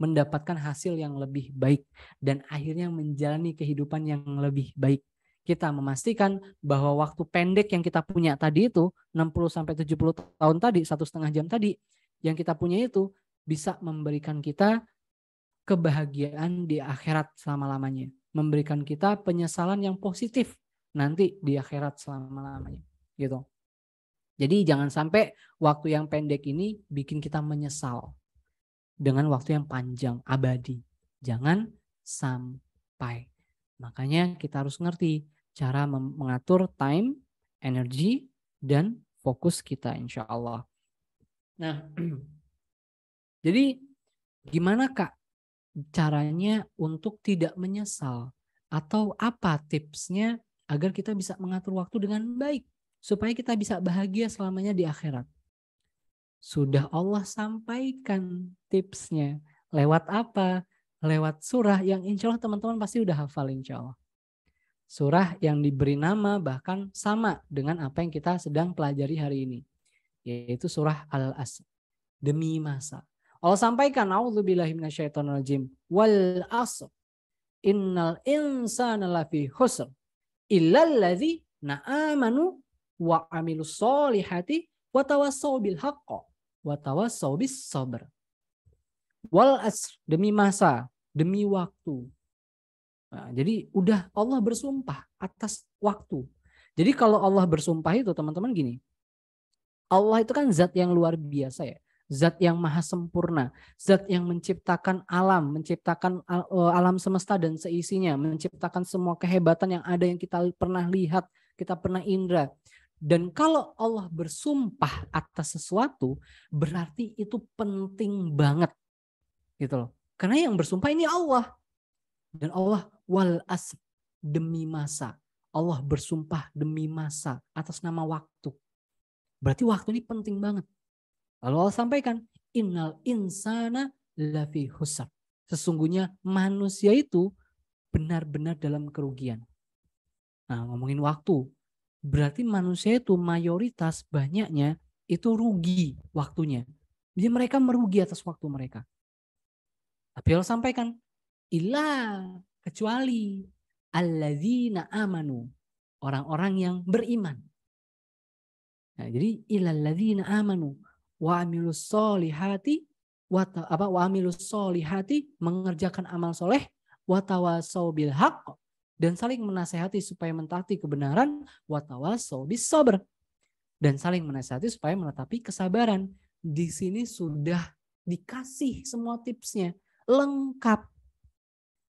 mendapatkan hasil yang lebih baik, dan akhirnya menjalani kehidupan yang lebih baik. Kita memastikan bahwa waktu pendek yang kita punya tadi itu, 60-70 tahun tadi, satu setengah jam tadi, yang kita punya itu bisa memberikan kita kebahagiaan di akhirat selama-lamanya. Memberikan kita penyesalan yang positif nanti di akhirat selama-lamanya. Gitu. Jadi jangan sampai waktu yang pendek ini bikin kita menyesal dengan waktu yang panjang, abadi. Jangan sampai. Makanya kita harus ngerti cara mengatur time, energi, dan fokus kita insya Allah. Nah, [clears throat] jadi gimana kak caranya untuk tidak menyesal? Atau apa tipsnya agar kita bisa mengatur waktu dengan baik? supaya kita bisa bahagia selamanya di akhirat. Sudah Allah sampaikan tipsnya. Lewat apa? Lewat surah yang insya Allah teman-teman pasti udah hafal insya Allah. Surah yang diberi nama bahkan sama dengan apa yang kita sedang pelajari hari ini. Yaitu surah al as Demi masa. Allah sampaikan, A'udzubillahiminasyaitonirrojim. Wal asr. Innal insana lafi husr. Illalladhi na'amanu wa amilus solihati wa tawassau bil haqqo wa tawassau bis sabr. Wal as demi masa, demi waktu. Nah, jadi udah Allah bersumpah atas waktu. Jadi kalau Allah bersumpah itu teman-teman gini. Allah itu kan zat yang luar biasa ya. Zat yang maha sempurna, zat yang menciptakan alam, menciptakan e, alam semesta dan seisinya, menciptakan semua kehebatan yang ada yang kita pernah lihat, kita pernah indra. Dan kalau Allah bersumpah atas sesuatu, berarti itu penting banget. Gitu loh. Karena yang bersumpah ini Allah. Dan Allah wal as demi masa. Allah bersumpah demi masa atas nama waktu. Berarti waktu ini penting banget. Lalu Allah sampaikan, innal insana lafi husar. Sesungguhnya manusia itu benar-benar dalam kerugian. Nah, ngomongin waktu, berarti manusia itu mayoritas banyaknya itu rugi waktunya. Jadi mereka merugi atas waktu mereka. Tapi Allah sampaikan, ilah kecuali alladzina amanu, orang-orang yang beriman. Nah, jadi ilalladzina amanu wa amilus solihati wa apa wa amilus solihati mengerjakan amal soleh wa tawasau bil dan saling menasehati supaya mentaati kebenaran bis sober. dan saling menasehati supaya menetapi kesabaran. Di sini sudah dikasih semua tipsnya lengkap.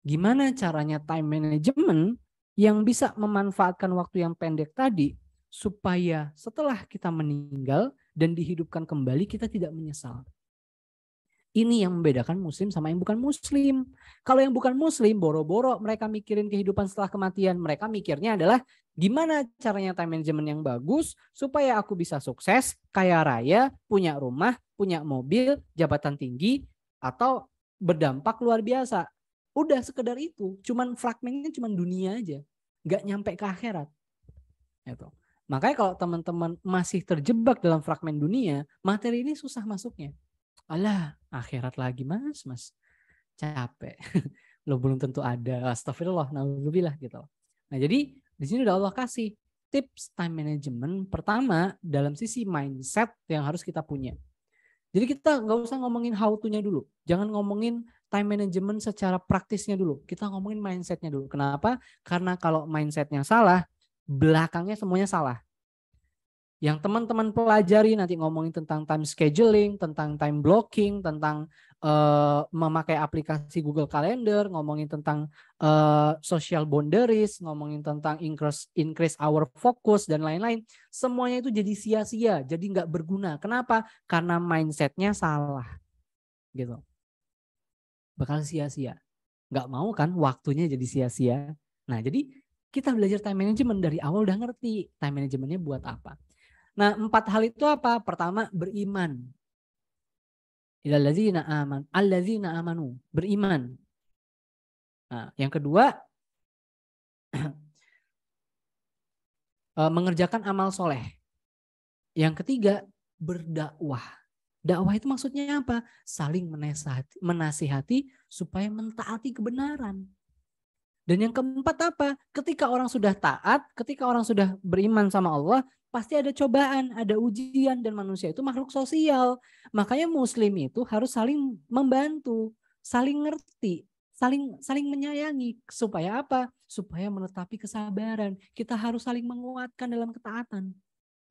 Gimana caranya time management yang bisa memanfaatkan waktu yang pendek tadi supaya setelah kita meninggal dan dihidupkan kembali kita tidak menyesal. Ini yang membedakan muslim sama yang bukan muslim. Kalau yang bukan muslim, boro-boro mereka mikirin kehidupan setelah kematian. Mereka mikirnya adalah gimana caranya time management yang bagus supaya aku bisa sukses, kaya raya, punya rumah, punya mobil, jabatan tinggi, atau berdampak luar biasa. Udah sekedar itu, cuman fragmennya cuman dunia aja. Gak nyampe ke akhirat. Itu. Makanya kalau teman-teman masih terjebak dalam fragmen dunia, materi ini susah masuknya. Alah, akhirat lagi mas, mas. Capek. [laughs] Lo belum tentu ada. Astagfirullah, naudzubillah gitu. Nah jadi di sini udah Allah kasih tips time management pertama dalam sisi mindset yang harus kita punya. Jadi kita nggak usah ngomongin how to-nya dulu. Jangan ngomongin time management secara praktisnya dulu. Kita ngomongin mindset-nya dulu. Kenapa? Karena kalau mindset mindsetnya salah, belakangnya semuanya salah yang teman-teman pelajari nanti ngomongin tentang time scheduling, tentang time blocking, tentang uh, memakai aplikasi Google Calendar, ngomongin tentang uh, social boundaries, ngomongin tentang increase increase our focus dan lain-lain, semuanya itu jadi sia-sia, jadi nggak berguna. Kenapa? Karena mindsetnya salah, gitu. Bakal sia-sia. Nggak mau kan waktunya jadi sia-sia. Nah, jadi kita belajar time management dari awal udah ngerti time managementnya buat apa Nah, empat hal itu apa? Pertama, beriman. Ilalazina aman, alladzina amanu, beriman. Nah, yang kedua, [clears throat] eh, mengerjakan amal soleh. Yang ketiga, berdakwah. Dakwah itu maksudnya apa? Saling menasihati, menasihati supaya mentaati kebenaran. Dan yang keempat apa? Ketika orang sudah taat, ketika orang sudah beriman sama Allah, pasti ada cobaan, ada ujian dan manusia itu makhluk sosial. Makanya muslim itu harus saling membantu, saling ngerti, saling saling menyayangi supaya apa? Supaya menetapi kesabaran. Kita harus saling menguatkan dalam ketaatan.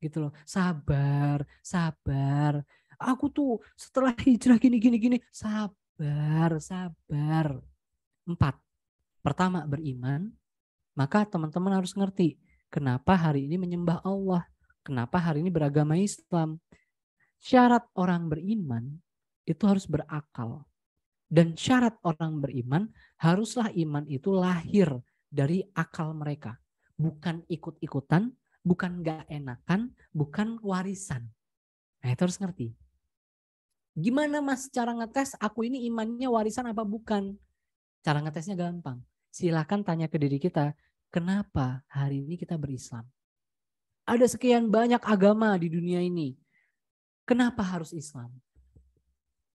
Gitu loh. Sabar, sabar. Aku tuh setelah [laughs] hijrah gini gini gini, sabar, sabar. Empat. Pertama beriman, maka teman-teman harus ngerti kenapa hari ini menyembah Allah Kenapa hari ini beragama Islam? Syarat orang beriman itu harus berakal. Dan syarat orang beriman haruslah iman itu lahir dari akal mereka. Bukan ikut-ikutan, bukan gak enakan, bukan warisan. Nah itu harus ngerti. Gimana mas cara ngetes aku ini imannya warisan apa bukan? Cara ngetesnya gampang. Silahkan tanya ke diri kita, kenapa hari ini kita berislam? Ada sekian banyak agama di dunia ini. Kenapa harus Islam?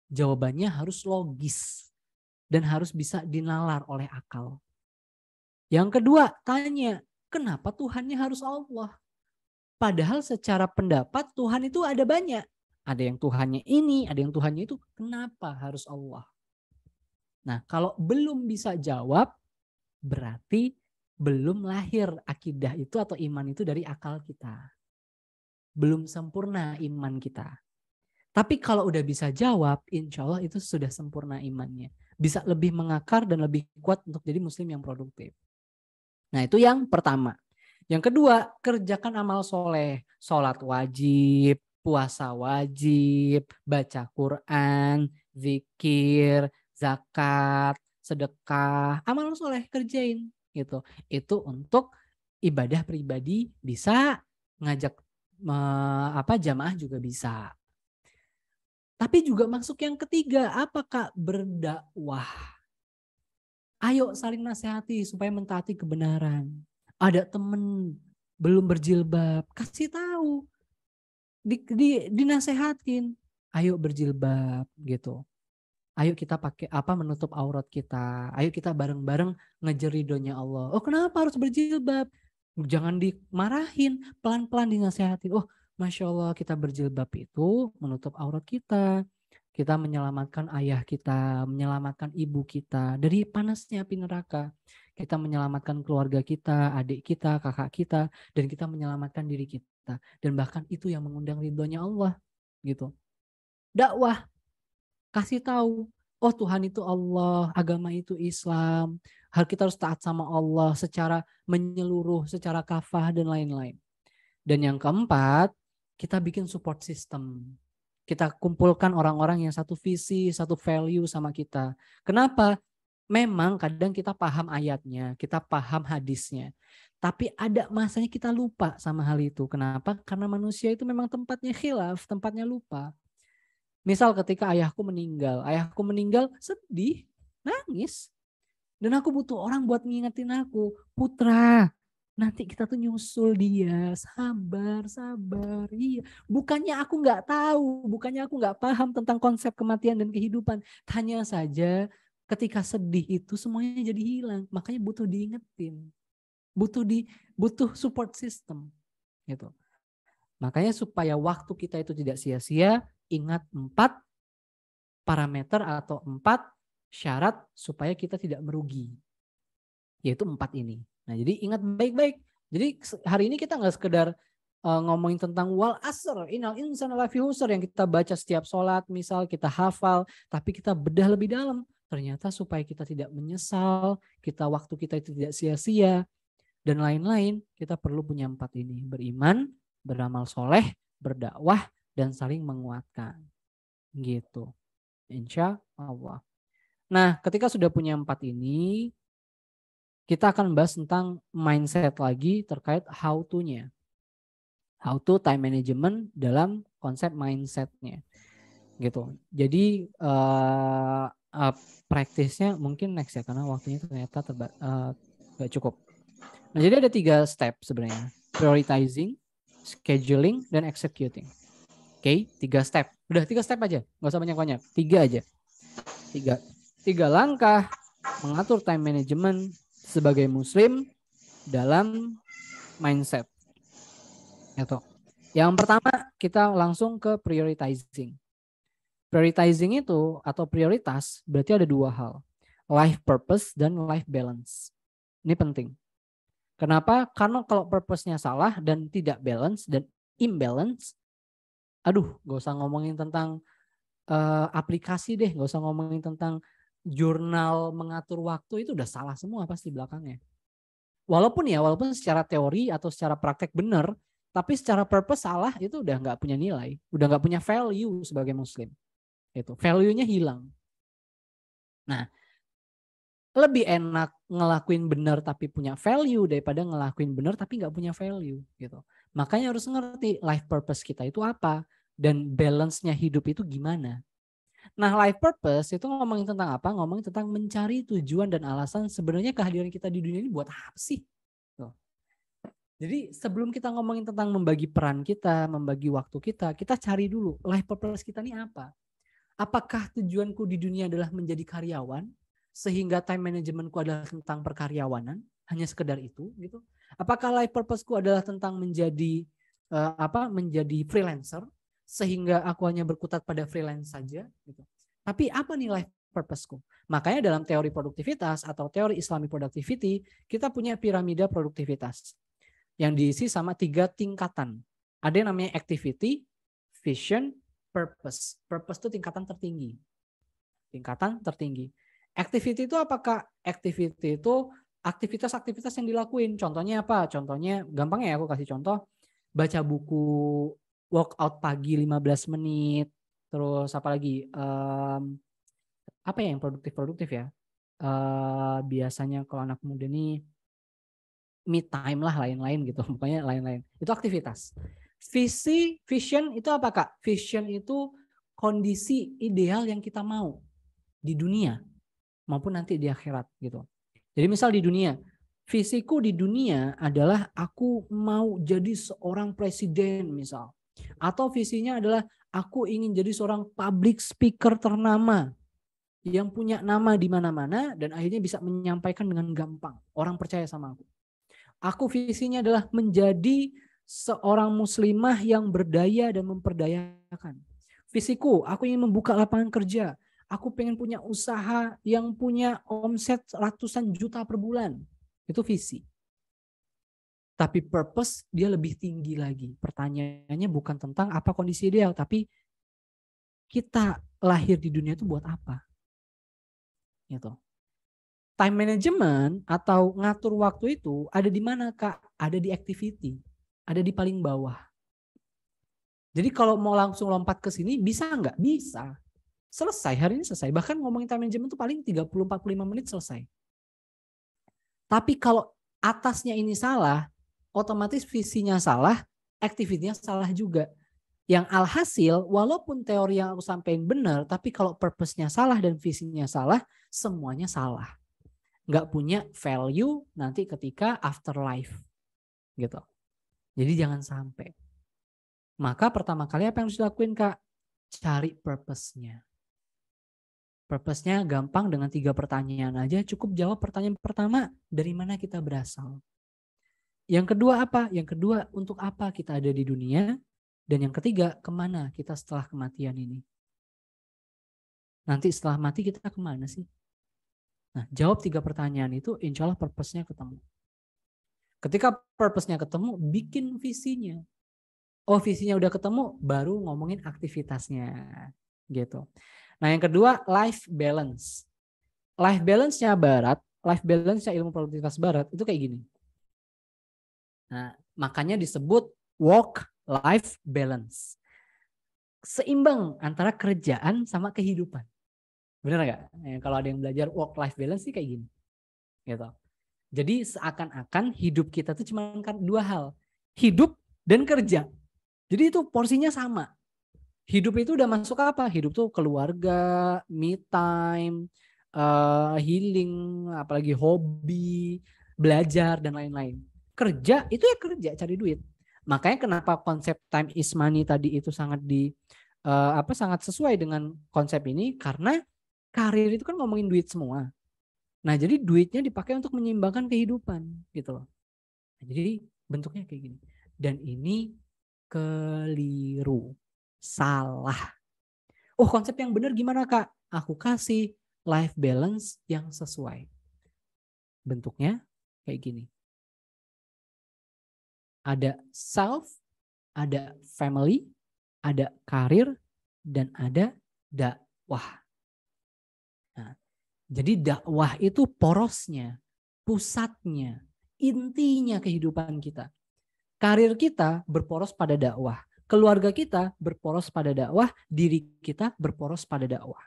Jawabannya harus logis dan harus bisa dinalar oleh akal. Yang kedua, tanya, kenapa Tuhannya harus Allah? Padahal secara pendapat Tuhan itu ada banyak. Ada yang Tuhannya ini, ada yang Tuhannya itu. Kenapa harus Allah? Nah, kalau belum bisa jawab, berarti belum lahir akidah itu atau iman itu dari akal kita. Belum sempurna iman kita. Tapi kalau udah bisa jawab, insya Allah itu sudah sempurna imannya. Bisa lebih mengakar dan lebih kuat untuk jadi muslim yang produktif. Nah itu yang pertama. Yang kedua, kerjakan amal soleh. Sholat wajib, puasa wajib, baca Quran, zikir, zakat, sedekah, amal soleh kerjain gitu. Itu untuk ibadah pribadi bisa ngajak me, apa jamaah juga bisa. Tapi juga masuk yang ketiga, apakah berdakwah? Ayo saling nasihati supaya mentaati kebenaran. Ada temen belum berjilbab, kasih tahu. Di, di, dinasehatin, ayo berjilbab gitu ayo kita pakai apa menutup aurat kita ayo kita bareng-bareng ngejar ridhonya Allah oh kenapa harus berjilbab jangan dimarahin pelan-pelan dinasehati oh masya Allah kita berjilbab itu menutup aurat kita kita menyelamatkan ayah kita, menyelamatkan ibu kita dari panasnya api neraka. Kita menyelamatkan keluarga kita, adik kita, kakak kita, dan kita menyelamatkan diri kita. Dan bahkan itu yang mengundang ridhonya Allah. gitu. Dakwah Kasih tahu, oh Tuhan itu Allah, agama itu Islam, kita harus taat sama Allah secara menyeluruh, secara kafah dan lain-lain. Dan yang keempat, kita bikin support system. Kita kumpulkan orang-orang yang satu visi, satu value sama kita. Kenapa? Memang kadang kita paham ayatnya, kita paham hadisnya. Tapi ada masanya kita lupa sama hal itu. Kenapa? Karena manusia itu memang tempatnya khilaf, tempatnya lupa. Misal ketika ayahku meninggal, ayahku meninggal sedih, nangis. Dan aku butuh orang buat ngingetin aku, putra, nanti kita tuh nyusul dia, sabar, sabar. Iya, bukannya aku nggak tahu, bukannya aku nggak paham tentang konsep kematian dan kehidupan. Hanya saja ketika sedih itu semuanya jadi hilang, makanya butuh diingetin, butuh di butuh support system gitu. Makanya supaya waktu kita itu tidak sia-sia, ingat empat parameter atau empat syarat supaya kita tidak merugi. Yaitu empat ini. Nah jadi ingat baik-baik. Jadi hari ini kita nggak sekedar uh, ngomongin tentang wal asr, inal insan lafi husr yang kita baca setiap sholat misal kita hafal, tapi kita bedah lebih dalam. Ternyata supaya kita tidak menyesal, kita waktu kita itu tidak sia-sia, dan lain-lain, kita perlu punya empat ini. Beriman, beramal soleh, berdakwah, dan saling menguatkan. Gitu. Insya Allah. Nah, ketika sudah punya empat ini, kita akan bahas tentang mindset lagi terkait how to-nya. How to time management dalam konsep mindset-nya. Gitu. Jadi uh, uh, praktisnya mungkin next ya karena waktunya ternyata terba uh, eh, gak cukup. Nah, jadi ada tiga step sebenarnya. Prioritizing, scheduling, dan executing okay? tiga step. Udah tiga step aja, nggak usah banyak-banyak. Tiga aja. Tiga. Tiga langkah mengatur time management sebagai muslim dalam mindset. Itu. Yang pertama kita langsung ke prioritizing. Prioritizing itu atau prioritas berarti ada dua hal. Life purpose dan life balance. Ini penting. Kenapa? Karena kalau purpose-nya salah dan tidak balance dan imbalance, aduh gak usah ngomongin tentang uh, aplikasi deh gak usah ngomongin tentang jurnal mengatur waktu itu udah salah semua pasti belakangnya walaupun ya walaupun secara teori atau secara praktek benar tapi secara purpose salah itu udah nggak punya nilai udah nggak punya value sebagai muslim itu value-nya hilang nah lebih enak ngelakuin benar tapi punya value daripada ngelakuin benar tapi nggak punya value gitu. Makanya harus ngerti life purpose kita itu apa dan balance-nya hidup itu gimana. Nah, life purpose itu ngomongin tentang apa? Ngomongin tentang mencari tujuan dan alasan sebenarnya kehadiran kita di dunia ini buat apa sih? Tuh. Jadi sebelum kita ngomongin tentang membagi peran kita, membagi waktu kita, kita cari dulu life purpose kita ini apa? Apakah tujuanku di dunia adalah menjadi karyawan sehingga time managementku adalah tentang perkaryawanan? Hanya sekedar itu gitu. Apakah life purposeku adalah tentang menjadi uh, apa? menjadi freelancer sehingga aku hanya berkutat pada freelance saja gitu. Tapi apa nilai life purposeku? Makanya dalam teori produktivitas atau teori Islami productivity, kita punya piramida produktivitas yang diisi sama tiga tingkatan. Ada yang namanya activity, vision, purpose. Purpose itu tingkatan tertinggi. Tingkatan tertinggi. Activity itu apakah activity itu aktivitas-aktivitas yang dilakuin? Contohnya apa? Contohnya gampangnya ya aku kasih contoh baca buku workout pagi 15 menit, terus lagi um, apa ya yang produktif-produktif ya? Uh, biasanya kalau anak muda nih me time lah lain-lain gitu, [laughs] pokoknya lain-lain. Itu aktivitas. Visi, vision itu apa kak? Vision itu kondisi ideal yang kita mau di dunia maupun nanti di akhirat gitu. Jadi misal di dunia, visiku di dunia adalah aku mau jadi seorang presiden misal. Atau visinya adalah aku ingin jadi seorang public speaker ternama yang punya nama di mana-mana dan akhirnya bisa menyampaikan dengan gampang. Orang percaya sama aku. Aku visinya adalah menjadi seorang muslimah yang berdaya dan memperdayakan. Visiku, aku ingin membuka lapangan kerja. Aku pengen punya usaha yang punya omset ratusan juta per bulan. Itu visi. Tapi purpose dia lebih tinggi lagi. Pertanyaannya bukan tentang apa kondisi ideal, tapi kita lahir di dunia itu buat apa? Gitu. Time management atau ngatur waktu itu ada di mana, Kak? Ada di activity, ada di paling bawah. Jadi kalau mau langsung lompat ke sini bisa nggak? Bisa. Selesai, hari ini selesai. Bahkan ngomongin time management itu paling 30-45 menit selesai. Tapi kalau atasnya ini salah, otomatis visinya salah, aktivitinya salah juga. Yang alhasil, walaupun teori yang aku sampaikan benar, tapi kalau purpose-nya salah dan visinya salah, semuanya salah. Nggak punya value nanti ketika afterlife. Gitu. Jadi jangan sampai. Maka pertama kali apa yang harus dilakuin, Kak? Cari purpose-nya. Purpose-nya gampang dengan tiga pertanyaan aja. Cukup jawab pertanyaan pertama, dari mana kita berasal. Yang kedua apa? Yang kedua untuk apa kita ada di dunia? Dan yang ketiga kemana kita setelah kematian ini? Nanti setelah mati kita kemana sih? Nah jawab tiga pertanyaan itu insya Allah purpose-nya ketemu. Ketika purpose-nya ketemu bikin visinya. Oh visinya udah ketemu baru ngomongin aktivitasnya gitu. Nah yang kedua life balance. Life balance-nya barat, life balance-nya ilmu produktivitas barat itu kayak gini Nah, makanya disebut work life balance. Seimbang antara kerjaan sama kehidupan. Benar nggak? Ya, kalau ada yang belajar work life balance sih kayak gini. Gitu. Jadi seakan-akan hidup kita tuh cuma kan dua hal. Hidup dan kerja. Jadi itu porsinya sama. Hidup itu udah masuk apa? Hidup tuh keluarga, me time, uh, healing, apalagi hobi, belajar dan lain-lain kerja itu ya kerja cari duit. Makanya kenapa konsep time is money tadi itu sangat di uh, apa sangat sesuai dengan konsep ini karena karir itu kan ngomongin duit semua. Nah, jadi duitnya dipakai untuk menyimbangkan kehidupan gitu loh. Nah, jadi bentuknya kayak gini. Dan ini keliru, salah. Oh, konsep yang benar gimana, Kak? Aku kasih life balance yang sesuai. Bentuknya kayak gini. Ada self, ada family, ada karir, dan ada dakwah. Nah, jadi dakwah itu porosnya, pusatnya, intinya kehidupan kita. Karir kita berporos pada dakwah. Keluarga kita berporos pada dakwah, diri kita berporos pada dakwah.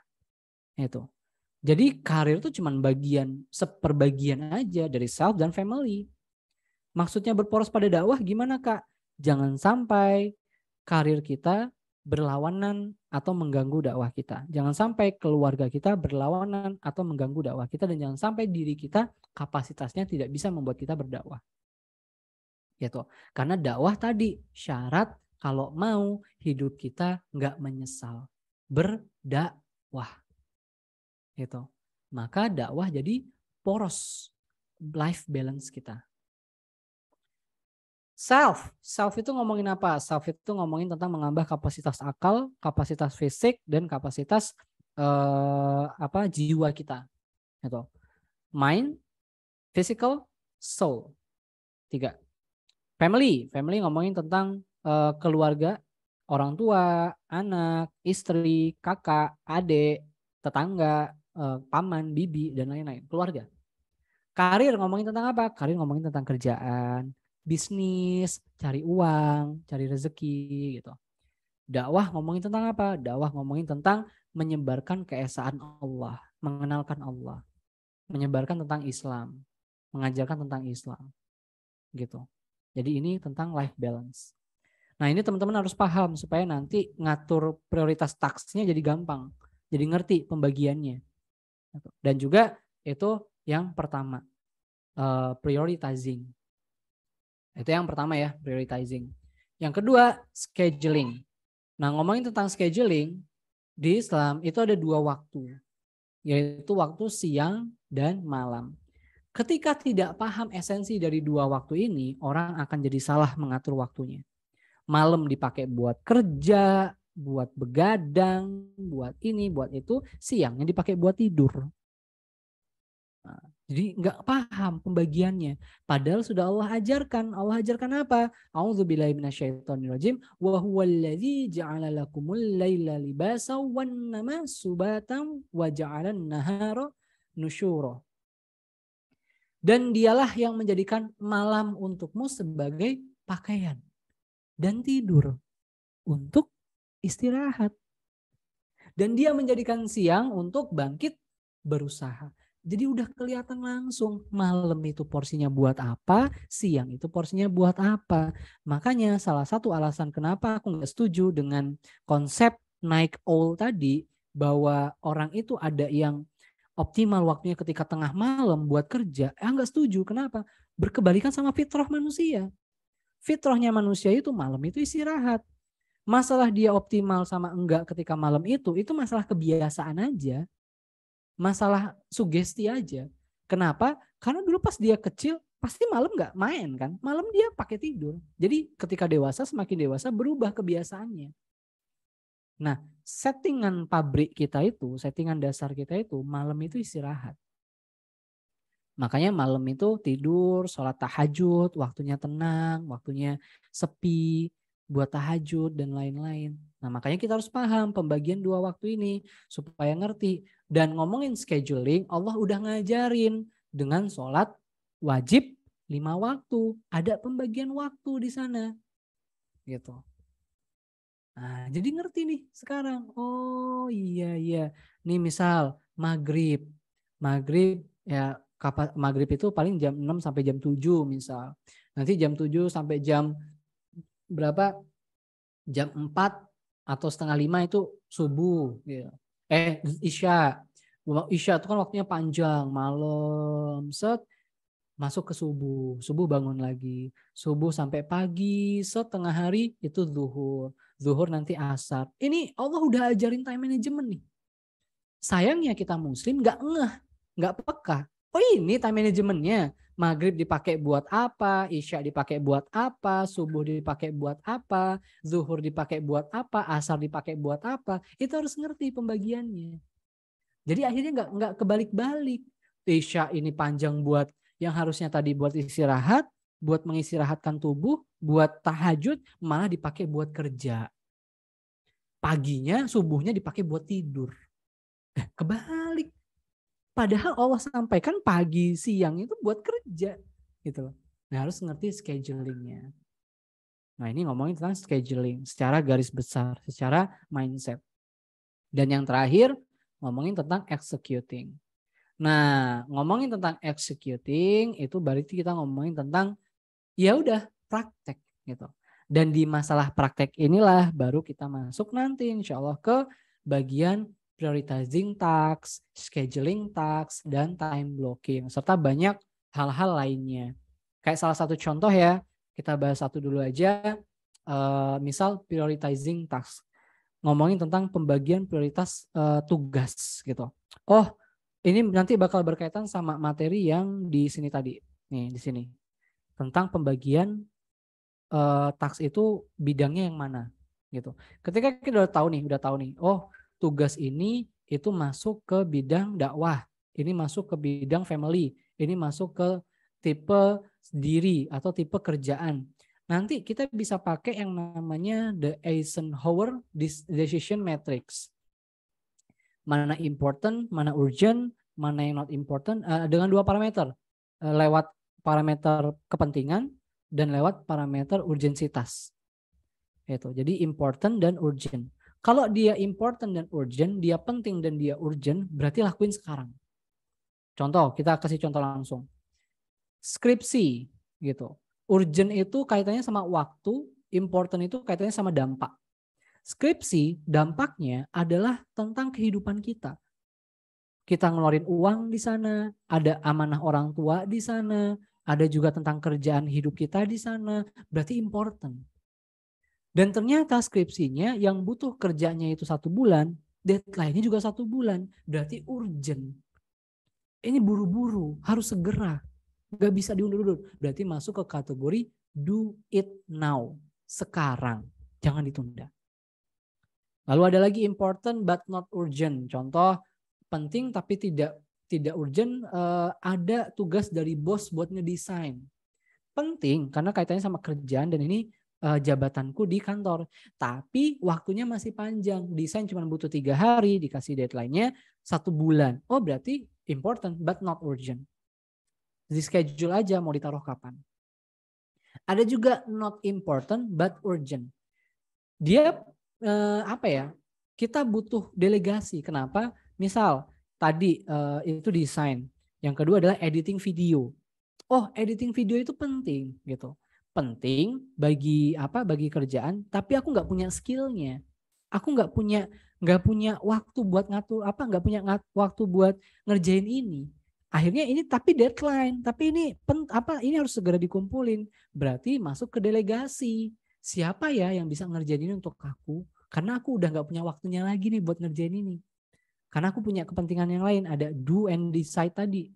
Itu. Jadi karir itu cuma bagian seperbagian aja dari self dan family. Maksudnya berporos pada dakwah gimana Kak? Jangan sampai karir kita berlawanan atau mengganggu dakwah kita. Jangan sampai keluarga kita berlawanan atau mengganggu dakwah kita dan jangan sampai diri kita kapasitasnya tidak bisa membuat kita berdakwah. Gitu. Karena dakwah tadi syarat kalau mau hidup kita nggak menyesal. Berdakwah. Gitu. Maka dakwah jadi poros life balance kita. Self, self itu ngomongin apa? Self itu ngomongin tentang mengambah kapasitas akal, kapasitas fisik, dan kapasitas eh, apa jiwa kita. Itu mind, physical, soul. Tiga. Family, family ngomongin tentang eh, keluarga, orang tua, anak, istri, kakak, adik, tetangga, eh, paman, bibi, dan lain-lain. Keluarga. Karir ngomongin tentang apa? Karir ngomongin tentang kerjaan, bisnis, cari uang, cari rezeki gitu. Dakwah ngomongin tentang apa? Dakwah ngomongin tentang menyebarkan keesaan Allah, mengenalkan Allah, menyebarkan tentang Islam, mengajarkan tentang Islam. Gitu. Jadi ini tentang life balance. Nah, ini teman-teman harus paham supaya nanti ngatur prioritas taksnya jadi gampang, jadi ngerti pembagiannya. Gitu. Dan juga itu yang pertama, uh, prioritizing itu yang pertama ya, prioritizing. Yang kedua, scheduling. Nah, ngomongin tentang scheduling, di Islam itu ada dua waktu, yaitu waktu siang dan malam. Ketika tidak paham esensi dari dua waktu ini, orang akan jadi salah mengatur waktunya. Malam dipakai buat kerja, buat begadang, buat ini, buat itu. Siangnya dipakai buat tidur. Nah, jadi nggak paham pembagiannya. Padahal sudah Allah ajarkan. Allah ajarkan apa? A'udzubillahi minasyaitonirrajim. Wa huwallazi ja'ala lakumul laila libasa wan nama subatan wa ja'alan nahara nusyura. Dan dialah yang menjadikan malam untukmu sebagai pakaian dan tidur untuk istirahat. Dan dia menjadikan siang untuk bangkit berusaha. Jadi udah kelihatan langsung malam itu porsinya buat apa, siang itu porsinya buat apa. Makanya salah satu alasan kenapa aku nggak setuju dengan konsep naik all tadi bahwa orang itu ada yang optimal waktunya ketika tengah malam buat kerja, eh nggak setuju. Kenapa? Berkebalikan sama fitrah manusia. Fitrahnya manusia itu malam itu istirahat. Masalah dia optimal sama enggak ketika malam itu, itu masalah kebiasaan aja masalah sugesti aja. Kenapa? Karena dulu pas dia kecil pasti malam nggak main kan, malam dia pakai tidur. Jadi ketika dewasa semakin dewasa berubah kebiasaannya. Nah, settingan pabrik kita itu, settingan dasar kita itu malam itu istirahat. Makanya malam itu tidur, sholat tahajud, waktunya tenang, waktunya sepi, buat tahajud dan lain-lain. Nah, makanya kita harus paham pembagian dua waktu ini supaya ngerti. Dan ngomongin scheduling, Allah udah ngajarin dengan sholat wajib lima waktu. Ada pembagian waktu di sana. Gitu. Nah, jadi ngerti nih sekarang. Oh iya iya. Nih misal maghrib. Maghrib ya maghrib itu paling jam 6 sampai jam 7 misal. Nanti jam 7 sampai jam berapa jam 4 atau setengah lima itu subuh gitu. eh isya isya itu kan waktunya panjang malam set masuk ke subuh subuh bangun lagi subuh sampai pagi setengah hari itu zuhur zuhur nanti asar ini Allah udah ajarin time management nih sayangnya kita muslim nggak ngeh nggak peka oh ini time managementnya maghrib dipakai buat apa isya dipakai buat apa subuh dipakai buat apa zuhur dipakai buat apa asar dipakai buat apa itu harus ngerti pembagiannya jadi akhirnya nggak nggak kebalik-balik isya ini panjang buat yang harusnya tadi buat istirahat buat mengistirahatkan tubuh buat tahajud malah dipakai buat kerja paginya subuhnya dipakai buat tidur eh, kebalik Padahal Allah sampaikan pagi, siang itu buat kerja gitu loh. Nah harus ngerti schedulingnya. Nah ini ngomongin tentang scheduling secara garis besar, secara mindset. Dan yang terakhir ngomongin tentang executing. Nah ngomongin tentang executing itu berarti kita ngomongin tentang ya udah praktek gitu. Dan di masalah praktek inilah baru kita masuk nanti insya Allah ke bagian prioritizing task, scheduling task, dan time blocking, serta banyak hal-hal lainnya. Kayak salah satu contoh ya, kita bahas satu dulu aja, uh, misal prioritizing task. Ngomongin tentang pembagian prioritas uh, tugas gitu. Oh, ini nanti bakal berkaitan sama materi yang di sini tadi. Nih, di sini. Tentang pembagian uh, task itu bidangnya yang mana gitu. Ketika kita udah tahu nih, udah tahu nih, oh tugas ini itu masuk ke bidang dakwah, ini masuk ke bidang family, ini masuk ke tipe diri atau tipe kerjaan. Nanti kita bisa pakai yang namanya the Eisenhower decision matrix. Mana important, mana urgent, mana yang not important eh, dengan dua parameter. Eh, lewat parameter kepentingan dan lewat parameter urgensitas. Jadi important dan urgent. Kalau dia important dan urgent, dia penting dan dia urgent, berarti lakuin sekarang. Contoh, kita kasih contoh langsung. Skripsi gitu. Urgent itu kaitannya sama waktu, important itu kaitannya sama dampak. Skripsi dampaknya adalah tentang kehidupan kita. Kita ngeluarin uang di sana, ada amanah orang tua di sana, ada juga tentang kerjaan hidup kita di sana, berarti important. Dan ternyata skripsinya yang butuh kerjanya itu satu bulan, deadline-nya juga satu bulan. Berarti urgent. Ini buru-buru, harus segera. Gak bisa diundur-undur. Berarti masuk ke kategori do it now. Sekarang. Jangan ditunda. Lalu ada lagi important but not urgent. Contoh penting tapi tidak tidak urgent uh, ada tugas dari bos buat ngedesain. Penting karena kaitannya sama kerjaan dan ini uh, jabatanku di kantor. Tapi waktunya masih panjang. Desain cuma butuh tiga hari, dikasih deadline-nya satu bulan. Oh berarti important but not urgent. Di schedule aja mau ditaruh kapan. Ada juga not important but urgent. Dia uh, apa ya? Kita butuh delegasi. Kenapa? Misal tadi uh, itu desain. Yang kedua adalah editing video. Oh, editing video itu penting gitu penting bagi apa bagi kerjaan tapi aku nggak punya skillnya aku nggak punya nggak punya waktu buat ngatur apa nggak punya ngat, waktu buat ngerjain ini akhirnya ini tapi deadline tapi ini pen, apa ini harus segera dikumpulin berarti masuk ke delegasi siapa ya yang bisa ngerjain ini untuk aku karena aku udah nggak punya waktunya lagi nih buat ngerjain ini karena aku punya kepentingan yang lain ada do and decide tadi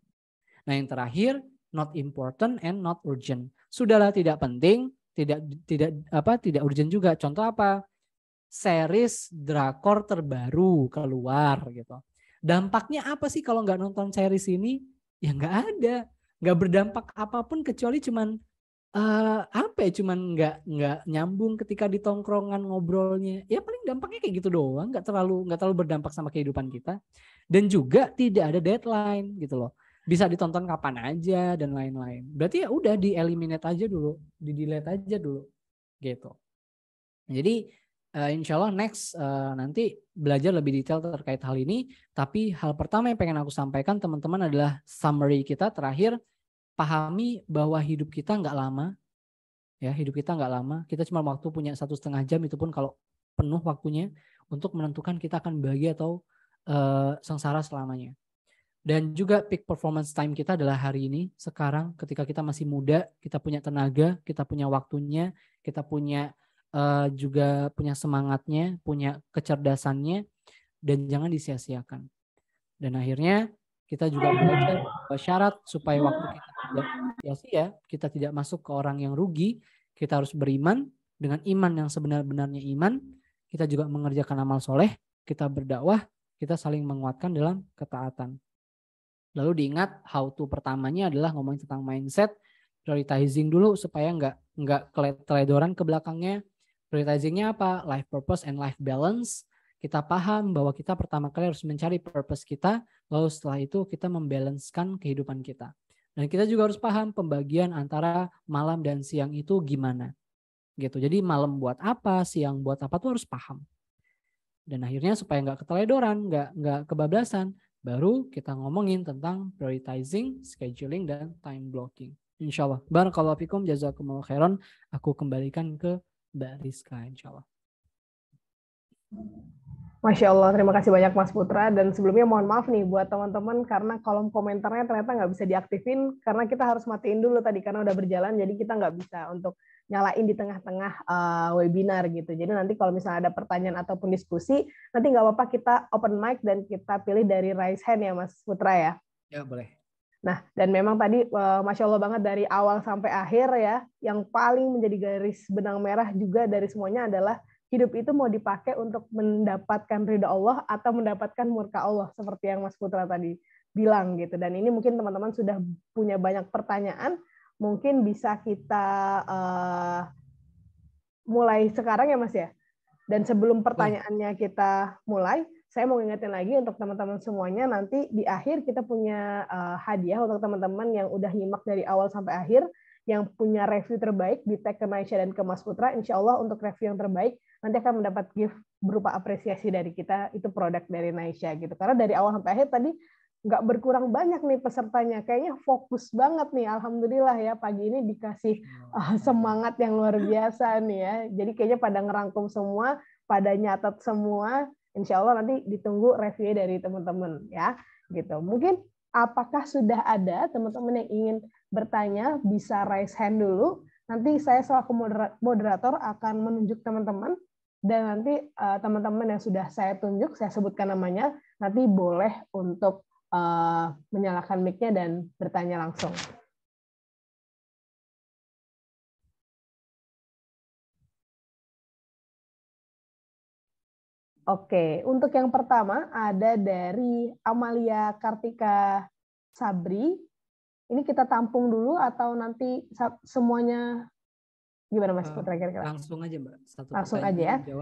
nah yang terakhir not important and not urgent sudahlah tidak penting, tidak tidak apa tidak urgent juga. Contoh apa? Series drakor terbaru keluar gitu. Dampaknya apa sih kalau nggak nonton series ini? Ya nggak ada, nggak berdampak apapun kecuali cuman uh, apa ya cuman nggak nggak nyambung ketika di tongkrongan ngobrolnya ya paling dampaknya kayak gitu doang nggak terlalu nggak terlalu berdampak sama kehidupan kita dan juga tidak ada deadline gitu loh bisa ditonton kapan aja dan lain-lain. Berarti ya udah di eliminate aja dulu, di delete aja dulu gitu. Jadi uh, insya Allah next uh, nanti belajar lebih detail terkait hal ini. Tapi hal pertama yang pengen aku sampaikan teman-teman adalah summary kita terakhir pahami bahwa hidup kita nggak lama, ya hidup kita nggak lama. Kita cuma waktu punya satu setengah jam itu pun kalau penuh waktunya untuk menentukan kita akan bahagia atau uh, sengsara selamanya. Dan juga peak performance time kita adalah hari ini, sekarang ketika kita masih muda, kita punya tenaga, kita punya waktunya, kita punya uh, juga punya semangatnya, punya kecerdasannya, dan jangan disia-siakan. Dan akhirnya kita juga belajar syarat supaya waktu kita tidak sia-sia, kita tidak masuk ke orang yang rugi, kita harus beriman dengan iman yang sebenar-benarnya iman, kita juga mengerjakan amal soleh, kita berdakwah, kita saling menguatkan dalam ketaatan. Lalu diingat how to pertamanya adalah ngomongin tentang mindset, prioritizing dulu supaya nggak nggak keledoran ke belakangnya. Prioritizingnya apa? Life purpose and life balance. Kita paham bahwa kita pertama kali harus mencari purpose kita, lalu setelah itu kita membalancekan kehidupan kita. Dan kita juga harus paham pembagian antara malam dan siang itu gimana. Gitu. Jadi malam buat apa, siang buat apa tuh harus paham dan akhirnya supaya nggak keteledoran, nggak nggak kebablasan, Baru kita ngomongin tentang prioritizing, scheduling, dan time blocking. Insya Allah. Barakallahu fikum, jazakumullah khairan. Aku kembalikan ke Mbak Rizka, insya Allah. Masya Allah, terima kasih banyak Mas Putra. Dan sebelumnya mohon maaf nih buat teman-teman karena kolom komentarnya ternyata nggak bisa diaktifin karena kita harus matiin dulu tadi karena udah berjalan jadi kita nggak bisa untuk nyalain di tengah-tengah uh, webinar gitu. Jadi nanti kalau misalnya ada pertanyaan ataupun diskusi, nanti nggak apa-apa kita open mic dan kita pilih dari raise hand ya Mas Putra ya. Ya boleh. Nah dan memang tadi uh, masya Allah banget dari awal sampai akhir ya, yang paling menjadi garis benang merah juga dari semuanya adalah hidup itu mau dipakai untuk mendapatkan ridha Allah atau mendapatkan murka Allah seperti yang Mas Putra tadi bilang gitu. Dan ini mungkin teman-teman sudah punya banyak pertanyaan mungkin bisa kita uh, mulai sekarang ya Mas ya. Dan sebelum pertanyaannya kita mulai, saya mau ingetin lagi untuk teman-teman semuanya nanti di akhir kita punya uh, hadiah untuk teman-teman yang udah nyimak dari awal sampai akhir yang punya review terbaik di tag ke Maisha dan ke Mas Putra, insya Allah untuk review yang terbaik nanti akan mendapat gift berupa apresiasi dari kita itu produk dari Naisha gitu. Karena dari awal sampai akhir tadi nggak berkurang banyak nih pesertanya. Kayaknya fokus banget nih. Alhamdulillah ya pagi ini dikasih uh, semangat yang luar biasa nih ya. Jadi kayaknya pada ngerangkum semua, pada nyatat semua. Insya Allah nanti ditunggu review dari teman-teman ya. Gitu. Mungkin apakah sudah ada teman-teman yang ingin bertanya bisa raise hand dulu. Nanti saya selaku moderator akan menunjuk teman-teman dan nanti eh, teman-teman yang sudah saya tunjuk, saya sebutkan namanya, nanti boleh untuk uh, menyalakan mic-nya dan bertanya langsung. Oke, untuk yang pertama ada dari Amalia Kartika Sabri. Ini kita tampung dulu atau nanti semuanya gimana Mas eh, Putra kira-kira? Langsung aja Mbak. Satu Langsung aja ya. Oke,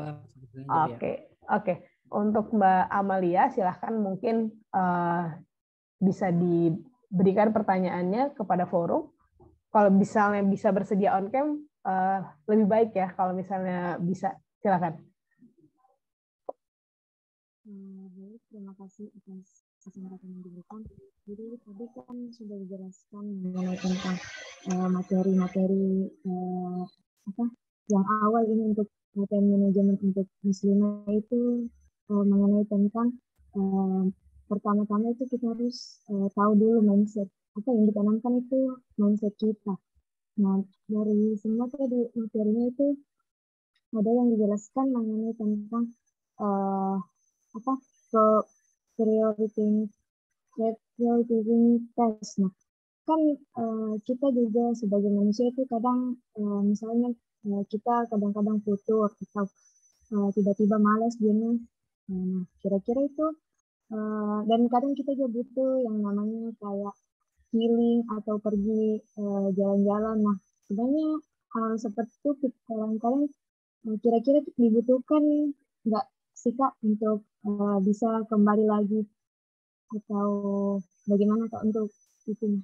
Oke, ya. oke. Untuk Mbak Amalia silahkan mungkin uh, bisa diberikan pertanyaannya kepada forum. Kalau misalnya bisa bersedia on cam, uh, lebih baik ya. Kalau misalnya bisa, silakan. Eh, terima kasih atas kesempatan yang diberikan. Jadi tadi kan sudah dijelaskan mengenai tentang materi-materi uh, apa yang awal ini untuk materi manajemen untuk muslimah itu uh, mengenai tentang uh, pertama-tama itu kita harus uh, tahu dulu mindset apa yang ditanamkan itu mindset kita. Nah dari semua tadi materinya itu ada yang dijelaskan mengenai tentang uh, apa ke priority prioritizing test. Nah kan uh, kita juga sebagai manusia itu kadang uh, misalnya uh, kita kadang-kadang futur atau tiba-tiba uh, tiba -tiba malas gini. Nah, nah kira-kira itu Eh, dan kadang kita juga butuh yang namanya kayak healing atau pergi eh, jalan-jalan. Uh, nah, sebenarnya hal seperti itu kadang-kadang eh, kira-kira dibutuhkan nggak sih kak untuk uh, bisa kembali lagi atau bagaimana kak untuk itu?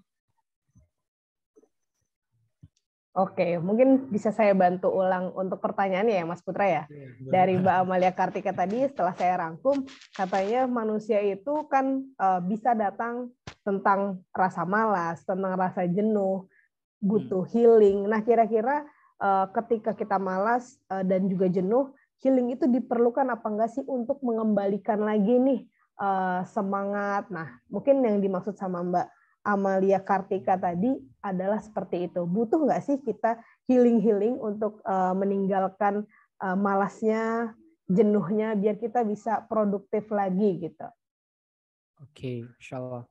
Oke, mungkin bisa saya bantu ulang untuk pertanyaannya ya Mas Putra ya. Iya, Dari Mbak Amalia Kartika tadi setelah saya rangkum, katanya manusia itu kan eh, bisa datang tentang rasa malas, tentang rasa jenuh, butuh hmm. healing. Nah, kira-kira eh, ketika kita malas eh, dan juga jenuh, healing itu diperlukan apa enggak sih untuk mengembalikan lagi nih semangat. Nah, mungkin yang dimaksud sama Mbak Amalia Kartika tadi adalah seperti itu. Butuh nggak sih kita healing-healing untuk uh, meninggalkan uh, malasnya, jenuhnya, biar kita bisa produktif lagi gitu? Oke, okay, insya Allah.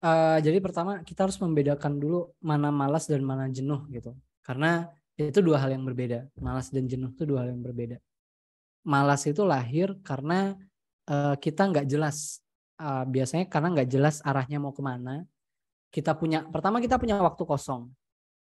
Uh, eh, jadi pertama kita harus membedakan dulu mana malas dan mana jenuh gitu. Karena itu dua hal yang berbeda. Malas dan jenuh itu dua hal yang berbeda. Malas itu lahir karena uh, kita nggak jelas. Uh, biasanya karena nggak jelas arahnya mau kemana, kita punya pertama kita punya waktu kosong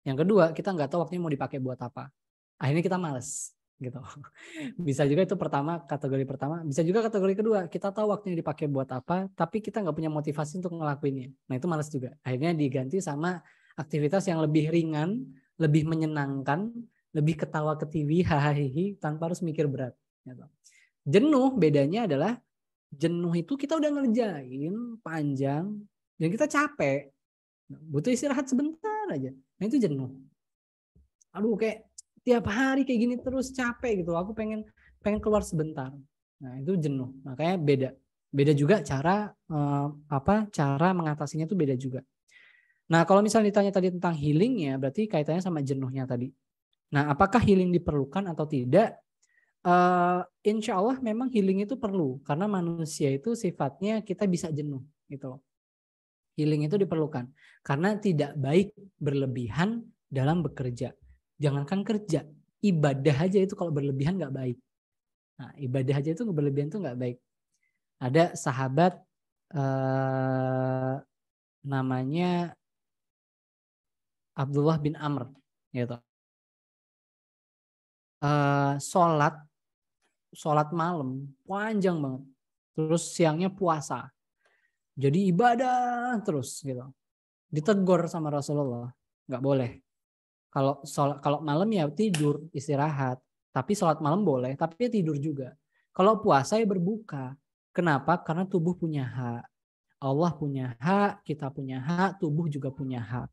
yang kedua kita nggak tahu waktunya mau dipakai buat apa akhirnya kita males gitu [laughs] bisa juga itu pertama kategori pertama bisa juga kategori kedua kita tahu waktunya dipakai buat apa tapi kita nggak punya motivasi untuk ngelakuinnya nah itu males juga akhirnya diganti sama aktivitas yang lebih ringan lebih menyenangkan lebih ketawa ketiwi hahaha tanpa harus mikir berat gitu. jenuh bedanya adalah jenuh itu kita udah ngerjain panjang dan kita capek butuh istirahat sebentar aja nah itu jenuh aduh kayak tiap hari kayak gini terus capek gitu aku pengen pengen keluar sebentar nah itu jenuh makanya beda beda juga cara eh, apa cara mengatasinya itu beda juga nah kalau misalnya ditanya tadi tentang healing ya berarti kaitannya sama jenuhnya tadi nah apakah healing diperlukan atau tidak uh, insya Allah memang healing itu perlu karena manusia itu sifatnya kita bisa jenuh gitu loh. Healing itu diperlukan karena tidak baik berlebihan dalam bekerja. Jangankan kerja, ibadah aja itu kalau berlebihan nggak baik. Nah, ibadah aja itu berlebihan itu nggak baik. Ada sahabat eh, namanya Abdullah bin Amr, gitu. Eh, sholat, sholat malam panjang banget. Terus siangnya puasa jadi ibadah terus gitu ditegur sama Rasulullah nggak boleh kalau sholat, kalau malam ya tidur istirahat tapi sholat malam boleh tapi ya tidur juga kalau puasa ya berbuka kenapa karena tubuh punya hak Allah punya hak kita punya hak tubuh juga punya hak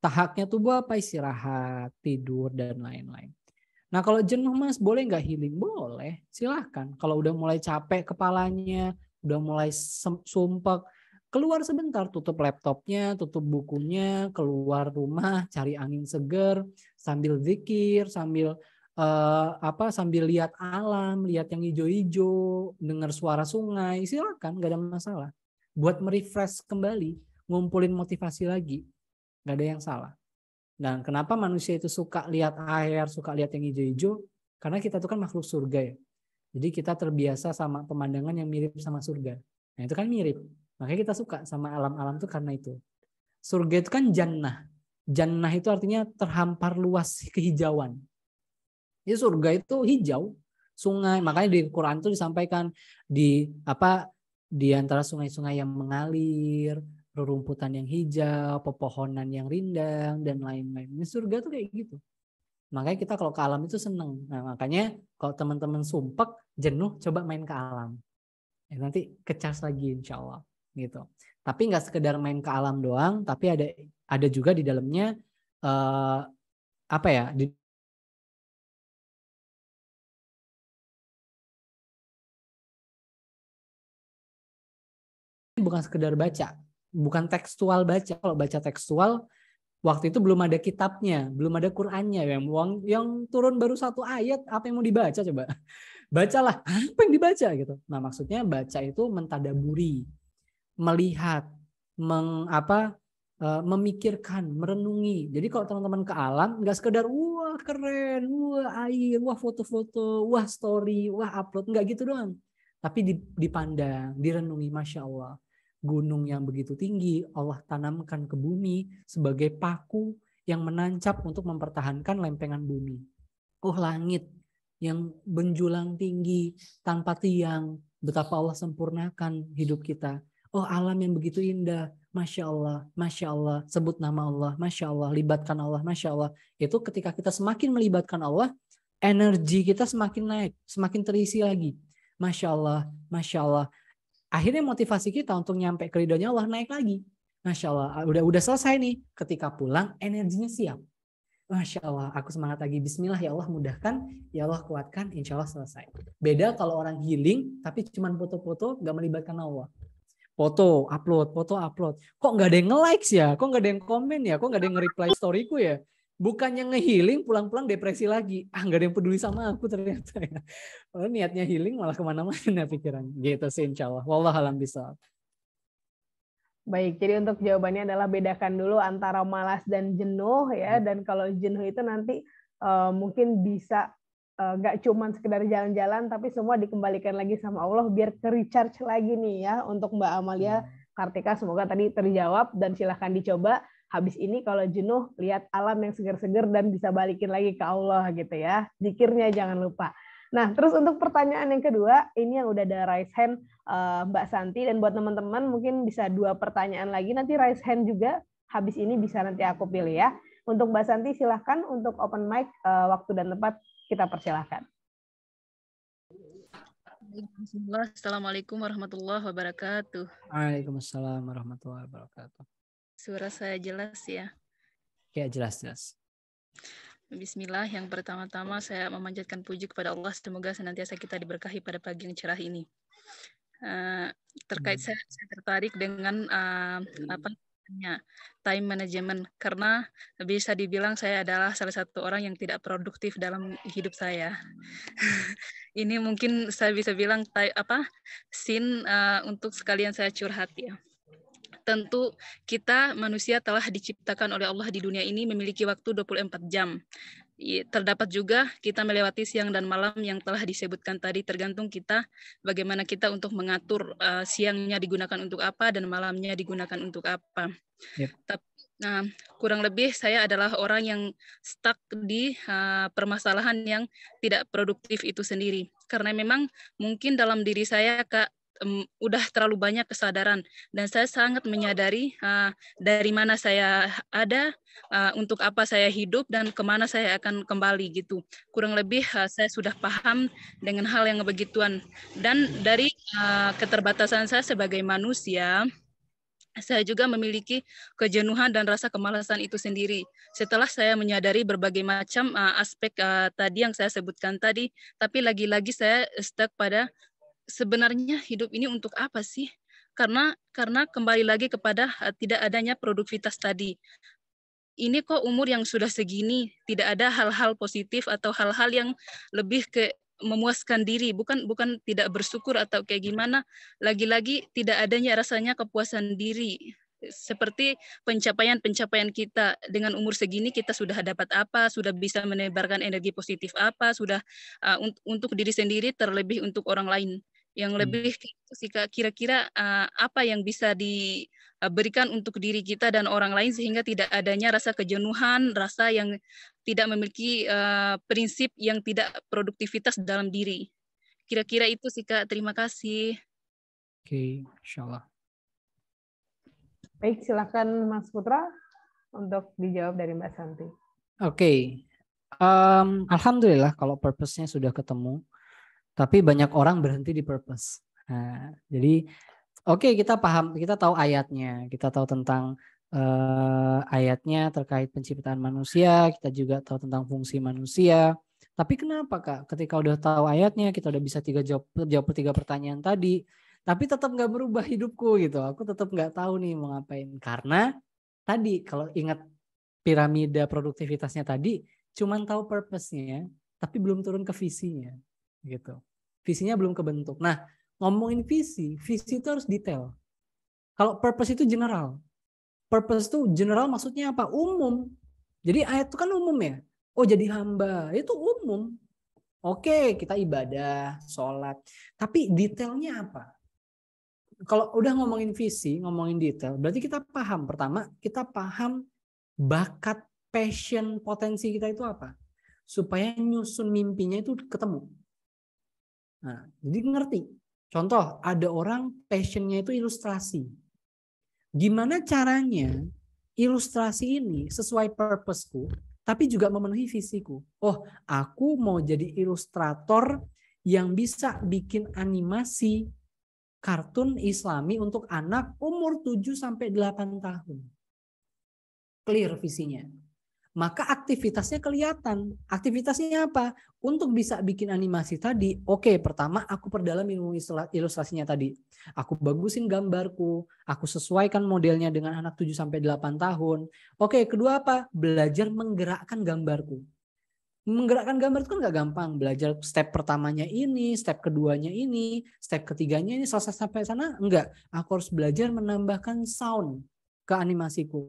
tahaknya tubuh apa istirahat tidur dan lain-lain Nah kalau jenuh mas boleh nggak healing? Boleh, silahkan. Kalau udah mulai capek kepalanya, udah mulai sumpah keluar sebentar tutup laptopnya tutup bukunya keluar rumah [laughs] cari angin seger sambil zikir sambil eh, apa sambil lihat alam lihat yang hijau-hijau dengar suara sungai silakan nggak ada masalah buat merefresh kembali ngumpulin motivasi lagi nggak ada yang salah dan kenapa manusia itu suka lihat air suka lihat yang hijau-hijau karena kita tuh kan makhluk surga ya jadi kita terbiasa sama pemandangan yang mirip sama surga. Nah itu kan mirip. Makanya kita suka sama alam-alam itu karena itu. Surga itu kan jannah. Jannah itu artinya terhampar luas kehijauan. Jadi surga itu hijau, sungai. Makanya di Quran itu disampaikan di apa di antara sungai-sungai yang mengalir, rerumputan yang hijau, pepohonan yang rindang dan lain-lain. Surga tuh kayak gitu. Makanya kita kalau ke alam itu seneng. Nah, makanya kalau teman-teman sumpek, jenuh, coba main ke alam. Ya, nanti kecas lagi insya Allah. Gitu. Tapi nggak sekedar main ke alam doang, tapi ada ada juga di dalamnya uh, apa ya? Di, bukan sekedar baca, bukan tekstual baca. Kalau baca tekstual Waktu itu belum ada kitabnya, belum ada Qurannya yang yang turun baru satu ayat, apa yang mau dibaca coba? [laughs] Bacalah, apa yang dibaca gitu. Nah, maksudnya baca itu mentadaburi, melihat, mengapa, e, memikirkan, merenungi. Jadi kalau teman-teman ke alam nggak sekedar wah keren, wah air, wah foto-foto, wah story, wah upload nggak gitu doang. Tapi dipandang, direnungi, masya Allah gunung yang begitu tinggi Allah tanamkan ke bumi sebagai paku yang menancap untuk mempertahankan lempengan bumi. Oh langit yang benjulang tinggi tanpa tiang, betapa Allah sempurnakan hidup kita. Oh alam yang begitu indah, Masya Allah, Masya Allah, sebut nama Allah, Masya Allah, libatkan Allah, Masya Allah. Itu ketika kita semakin melibatkan Allah, energi kita semakin naik, semakin terisi lagi. Masya Allah, Masya Allah, akhirnya motivasi kita untuk nyampe ke ridhonya Allah naik lagi. Masya Allah, udah udah selesai nih. Ketika pulang, energinya siap. Masya Allah, aku semangat lagi. Bismillah, ya Allah mudahkan, ya Allah kuatkan, insya Allah selesai. Beda kalau orang healing, tapi cuma foto-foto, gak melibatkan Allah. Foto, upload, foto, upload. Kok gak ada yang nge-likes ya? Kok gak ada yang komen ya? Kok gak ada yang nge-reply storyku ya? bukannya ngehealing pulang-pulang depresi lagi ah nggak ada yang peduli sama aku ternyata ya oh, niatnya healing malah kemana-mana pikiran gitu sih insya Allah alam bisa Baik, jadi untuk jawabannya adalah bedakan dulu antara malas dan jenuh ya. Hmm. Dan kalau jenuh itu nanti uh, mungkin bisa uh, eh, gak cuman sekedar jalan-jalan, tapi semua dikembalikan lagi sama Allah biar ke recharge lagi nih ya untuk Mbak Amalia hmm. Kartika. Semoga tadi terjawab dan silahkan dicoba Habis ini kalau jenuh, lihat alam yang segar-segar dan bisa balikin lagi ke Allah gitu ya. Zikirnya jangan lupa. Nah, terus untuk pertanyaan yang kedua, ini yang udah ada raise hand uh, Mbak Santi dan buat teman-teman mungkin bisa dua pertanyaan lagi nanti raise hand juga. Habis ini bisa nanti aku pilih ya. Untuk Mbak Santi silahkan untuk open mic uh, waktu dan tempat kita persilahkan. Assalamualaikum warahmatullahi wabarakatuh. Waalaikumsalam warahmatullahi wabarakatuh. Suara saya jelas ya? Ya, jelas-jelas. Bismillah, yang pertama-tama saya memanjatkan puji kepada Allah. Semoga senantiasa kita diberkahi pada pagi yang cerah ini. Uh, terkait hmm. saya, saya tertarik dengan uh, apa namanya time management karena bisa dibilang saya adalah salah satu orang yang tidak produktif dalam hidup saya. [laughs] ini mungkin saya bisa bilang apa sin uh, eh, untuk sekalian saya curhat ya tentu kita manusia telah diciptakan oleh Allah di dunia ini memiliki waktu 24 jam. Terdapat juga kita melewati siang dan malam yang telah disebutkan tadi tergantung kita bagaimana kita untuk mengatur uh, siangnya digunakan untuk apa dan malamnya digunakan untuk apa. Yep. Tapi Nah, kurang lebih saya adalah orang yang stuck di uh, permasalahan yang tidak produktif itu sendiri. Karena memang mungkin dalam diri saya, Kak, um, udah terlalu banyak kesadaran dan saya sangat menyadari uh, dari mana saya ada, uh, untuk apa saya hidup dan kemana saya akan kembali gitu. Kurang lebih uh, saya sudah paham dengan hal yang begituan dan dari uh, keterbatasan saya sebagai manusia saya juga memiliki kejenuhan dan rasa kemalasan itu sendiri. Setelah saya menyadari berbagai macam uh, aspek uh, tadi yang saya sebutkan tadi, tapi lagi-lagi saya stuck pada sebenarnya hidup ini untuk apa sih? Karena karena kembali lagi kepada eh, tidak adanya produktivitas tadi. Ini kok umur yang sudah segini tidak ada hal-hal positif atau hal-hal yang lebih ke memuaskan diri, bukan bukan tidak bersyukur atau kayak gimana. Lagi-lagi tidak adanya rasanya kepuasan diri seperti pencapaian-pencapaian kita dengan umur segini kita sudah dapat apa, sudah bisa menebarkan energi positif apa, sudah uh, untuk diri sendiri terlebih untuk orang lain yang hmm. lebih sih kira-kira eh, apa yang bisa diberikan untuk diri kita dan orang lain sehingga tidak adanya rasa kejenuhan, rasa yang tidak memiliki eh, prinsip yang tidak produktivitas dalam diri. Kira-kira itu sih Kak, terima kasih. Oke, okay, insyaallah. Baik, silakan Mas Putra untuk dijawab dari Mbak Santi. Oke. Okay. Um, Alhamdulillah kalau purpose-nya sudah ketemu tapi banyak orang berhenti di purpose. Nah, jadi oke okay, kita paham, kita tahu ayatnya, kita tahu tentang eh, ayatnya terkait penciptaan manusia, kita juga tahu tentang fungsi manusia. Tapi kenapa kak? Ketika udah tahu ayatnya, kita udah bisa tiga jawab jawab tiga pertanyaan tadi, tapi tetap nggak berubah hidupku gitu. Aku tetap nggak tahu nih mau ngapain karena tadi kalau ingat piramida produktivitasnya tadi, cuman tahu purpose-nya, tapi belum turun ke visinya gitu. Visinya belum kebentuk. Nah, ngomongin visi, visi itu harus detail. Kalau purpose itu general. Purpose itu general maksudnya apa? Umum. Jadi ayat itu kan umum ya. Oh jadi hamba, itu umum. Oke, kita ibadah, sholat. Tapi detailnya apa? Kalau udah ngomongin visi, ngomongin detail, berarti kita paham. Pertama, kita paham bakat, passion, potensi kita itu apa. Supaya nyusun mimpinya itu ketemu Nah, jadi ngerti. Contoh, ada orang passionnya itu ilustrasi. Gimana caranya ilustrasi ini sesuai purposeku, tapi juga memenuhi visiku. Oh, aku mau jadi ilustrator yang bisa bikin animasi kartun islami untuk anak umur 7 8 tahun. Clear visinya maka aktivitasnya kelihatan. Aktivitasnya apa? Untuk bisa bikin animasi tadi, oke, okay, pertama aku perdalam ilmu ilustrasinya tadi. Aku bagusin gambarku, aku sesuaikan modelnya dengan anak 7 sampai 8 tahun. Oke, okay, kedua apa? Belajar menggerakkan gambarku. Menggerakkan gambar itu kan nggak gampang. Belajar step pertamanya ini, step keduanya ini, step ketiganya ini, selesai sampai sana, enggak. Aku harus belajar menambahkan sound ke animasiku.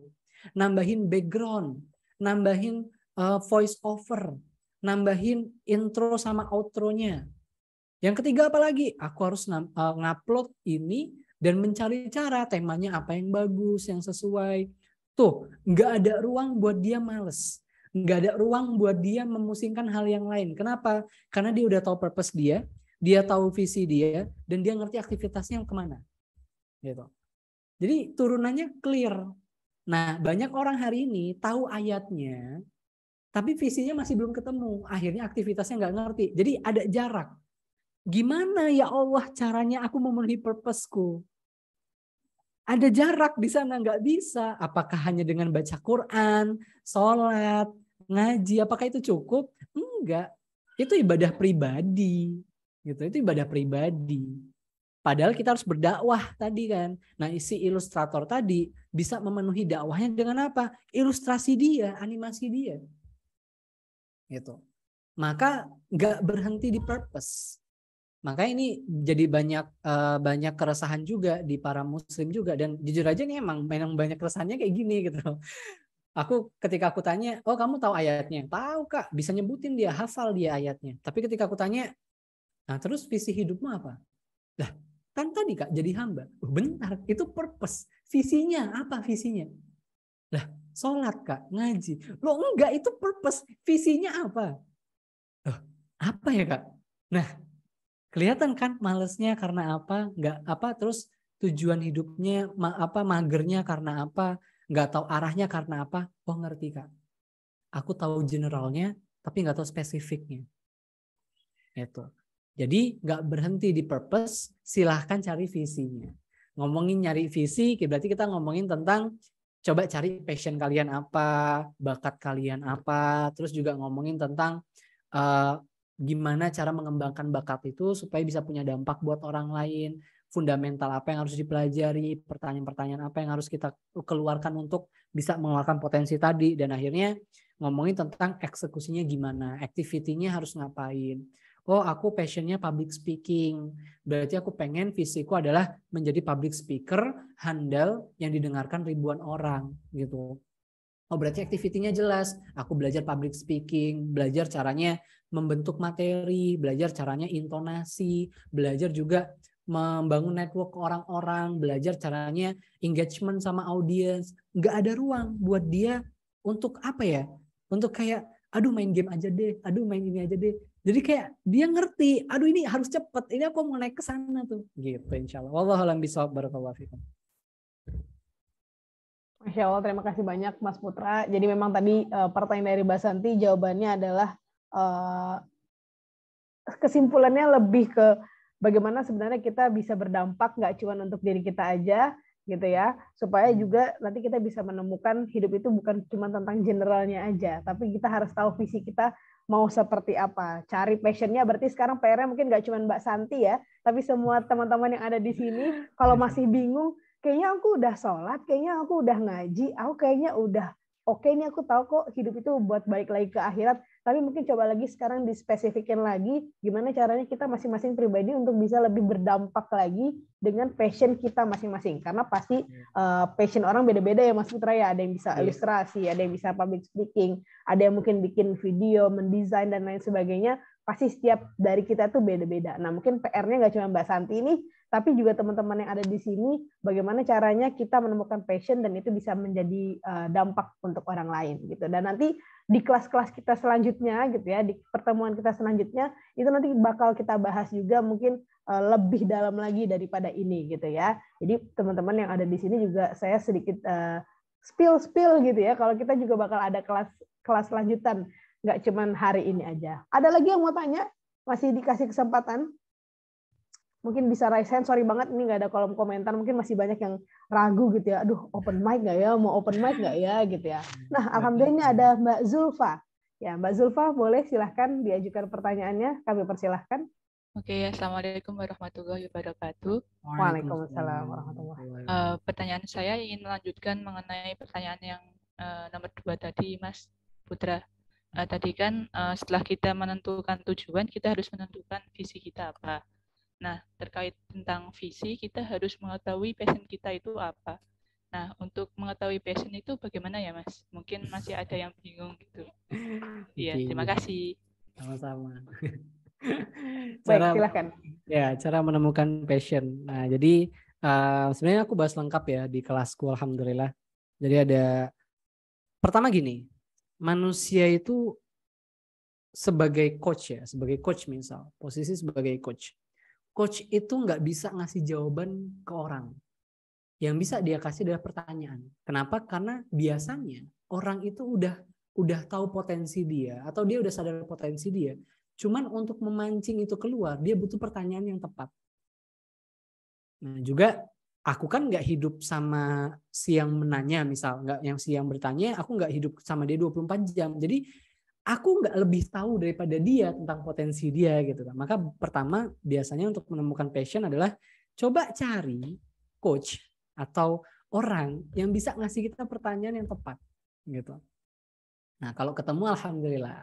Nambahin background nambahin uh, voice over, nambahin intro sama outro-nya. Yang ketiga apa lagi? Aku harus uh, ngupload ini dan mencari cara temanya apa yang bagus, yang sesuai. Tuh, nggak ada ruang buat dia males. Nggak ada ruang buat dia memusingkan hal yang lain. Kenapa? Karena dia udah tahu purpose dia, dia tahu visi dia, dan dia ngerti aktivitasnya kemana. Gitu. Jadi turunannya clear. Nah, banyak orang hari ini tahu ayatnya, tapi visinya masih belum ketemu. Akhirnya aktivitasnya nggak ngerti. Jadi ada jarak. Gimana ya Allah caranya aku memenuhi purposeku? Ada jarak di sana nggak bisa. Apakah hanya dengan baca Quran, sholat, ngaji? Apakah itu cukup? Enggak. Itu ibadah pribadi. Gitu. Itu ibadah pribadi. Padahal kita harus berdakwah tadi kan. Nah, isi ilustrator tadi bisa memenuhi dakwahnya dengan apa? Ilustrasi dia, animasi dia. Gitu. Maka nggak berhenti di purpose. Maka ini jadi banyak eh, banyak keresahan juga di para muslim juga dan jujur aja nih emang memang banyak keresahannya kayak gini [laughs] gitu. Aku ketika aku tanya, "Oh, kamu tahu ayatnya?" "Tahu, Kak. Bisa nyebutin dia, hafal dia ayatnya." Tapi ketika aku tanya, "Nah, terus visi hidupmu apa?" Lah, Kan tadi Kak jadi hamba. Oh, bentar, itu purpose. Visinya apa visinya? Lah, sholat Kak, ngaji. Lo enggak, itu purpose. Visinya apa? Oh, apa ya Kak? Nah, kelihatan kan malesnya karena apa? Enggak apa, terus tujuan hidupnya ma apa magernya karena apa enggak tahu arahnya karena apa oh ngerti kak aku tahu generalnya tapi nggak tahu spesifiknya itu jadi nggak berhenti di purpose, silahkan cari visinya. Ngomongin nyari visi, berarti kita ngomongin tentang coba cari passion kalian apa, bakat kalian apa, terus juga ngomongin tentang uh, gimana cara mengembangkan bakat itu supaya bisa punya dampak buat orang lain, fundamental apa yang harus dipelajari, pertanyaan-pertanyaan apa yang harus kita keluarkan untuk bisa mengeluarkan potensi tadi, dan akhirnya ngomongin tentang eksekusinya gimana, aktivitinya harus ngapain oh aku passionnya public speaking. Berarti aku pengen visiku adalah menjadi public speaker handal yang didengarkan ribuan orang gitu. Oh berarti aktivitinya jelas. Aku belajar public speaking, belajar caranya membentuk materi, belajar caranya intonasi, belajar juga membangun network orang-orang, belajar caranya engagement sama audiens. Nggak ada ruang buat dia untuk apa ya? Untuk kayak aduh main game aja deh, aduh main ini aja deh. Jadi kayak dia ngerti, aduh ini harus cepet, ini aku mau naik ke sana tuh. Gitu insya Allah. Wallahu alam bisawab, barakallahu fikum. Masya Allah, terima kasih banyak Mas Putra. Jadi memang tadi uh, pertanyaan dari Basanti jawabannya adalah eh, kesimpulannya lebih ke bagaimana sebenarnya kita bisa berdampak nggak cuma untuk diri kita aja, gitu ya supaya hmm. juga nanti kita bisa menemukan hidup itu bukan cuma tentang generalnya aja tapi kita harus tahu visi kita mau seperti apa cari passionnya berarti sekarang PR-nya mungkin nggak cuma Mbak Santi ya tapi semua teman-teman yang ada di sini kalau iya. masih bingung kayaknya aku udah sholat kayaknya aku udah ngaji aku kayaknya udah oke okay, ini aku tahu kok hidup itu buat balik lagi ke akhirat tapi mungkin coba lagi sekarang dispesifikin lagi gimana caranya kita masing-masing pribadi untuk bisa lebih berdampak lagi dengan passion kita masing-masing karena pasti uh, passion orang beda-beda ya Mas Putra ya ada yang bisa iya. ilustrasi ada yang bisa public speaking ada yang mungkin bikin video mendesain dan lain sebagainya pasti setiap dari kita tuh beda-beda. Nah, mungkin PR-nya nggak cuma Mbak Santi ini, tapi juga teman-teman yang ada di sini, bagaimana caranya kita menemukan passion dan itu bisa menjadi eh, dampak untuk orang lain gitu. Dan nanti di kelas-kelas kita selanjutnya gitu ya, di pertemuan kita selanjutnya itu nanti bakal kita bahas juga mungkin eh, lebih dalam lagi daripada ini gitu ya. Jadi teman-teman yang ada di sini juga saya sedikit eh, spill spill gitu ya. Kalau kita juga bakal ada kelas kelas lanjutan nggak cuman hari ini aja. Ada lagi yang mau tanya? Masih dikasih kesempatan? Mungkin bisa raise hand, sorry banget ini nggak ada kolom komentar, mungkin masih banyak yang ragu gitu ya, aduh open mic nggak ya, mau open mic nggak ya gitu ya. Nah Alhamdulillah ini ada Mbak Zulfa. Ya Mbak Zulfa boleh silahkan diajukan pertanyaannya, kami persilahkan. Oke, okay, assalamualaikum warahmatullahi wabarakatuh. Waalaikumsalam warahmatullahi wabarakatuh. Uh, pertanyaan saya ingin melanjutkan mengenai pertanyaan yang uh, nomor dua tadi, Mas Putra uh, tadi kan uh, setelah kita menentukan tujuan, kita harus menentukan visi kita apa. Nah, terkait tentang visi, kita harus mengetahui passion kita itu apa. Nah, untuk mengetahui passion itu bagaimana ya, Mas? Mungkin masih ada yang bingung gitu. [laughs] Iya, terima kasih. Sama-sama. [laughs] cara, Baik, silahkan. Ya, cara menemukan passion. Nah, jadi uh, sebenarnya aku bahas lengkap ya di kelasku, Alhamdulillah. Jadi ada, pertama gini, manusia itu sebagai coach ya, sebagai coach misal, posisi sebagai coach. Coach itu nggak bisa ngasih jawaban ke orang. Yang bisa dia kasih adalah pertanyaan. Kenapa? Karena biasanya orang itu udah udah tahu potensi dia atau dia udah sadar potensi dia. Cuman untuk memancing itu keluar, dia butuh pertanyaan yang tepat. Nah, juga aku kan nggak hidup sama si yang menanya misal nggak yang si yang bertanya aku nggak hidup sama dia 24 jam jadi aku nggak lebih tahu daripada dia tentang potensi dia gitu kan maka pertama biasanya untuk menemukan passion adalah coba cari coach atau orang yang bisa ngasih kita pertanyaan yang tepat gitu nah kalau ketemu alhamdulillah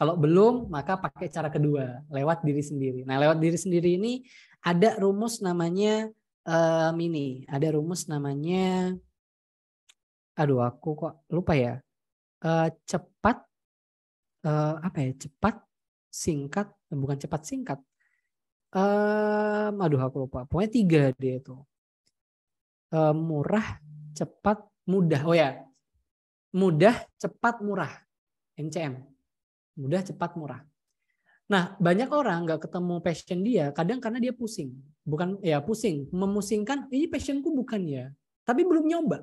kalau belum, maka pakai cara kedua, lewat diri sendiri. Nah, lewat diri sendiri ini ada rumus namanya um, ini ada rumus namanya aduh aku kok lupa ya uh, cepat uh, apa ya cepat singkat eh, bukan cepat singkat um, aduh aku lupa pokoknya tiga dia itu um, murah cepat mudah oh ya mudah cepat murah MCM mudah cepat murah nah banyak orang nggak ketemu passion dia kadang karena dia pusing bukan ya pusing, memusingkan ini passionku bukan ya, tapi belum nyoba.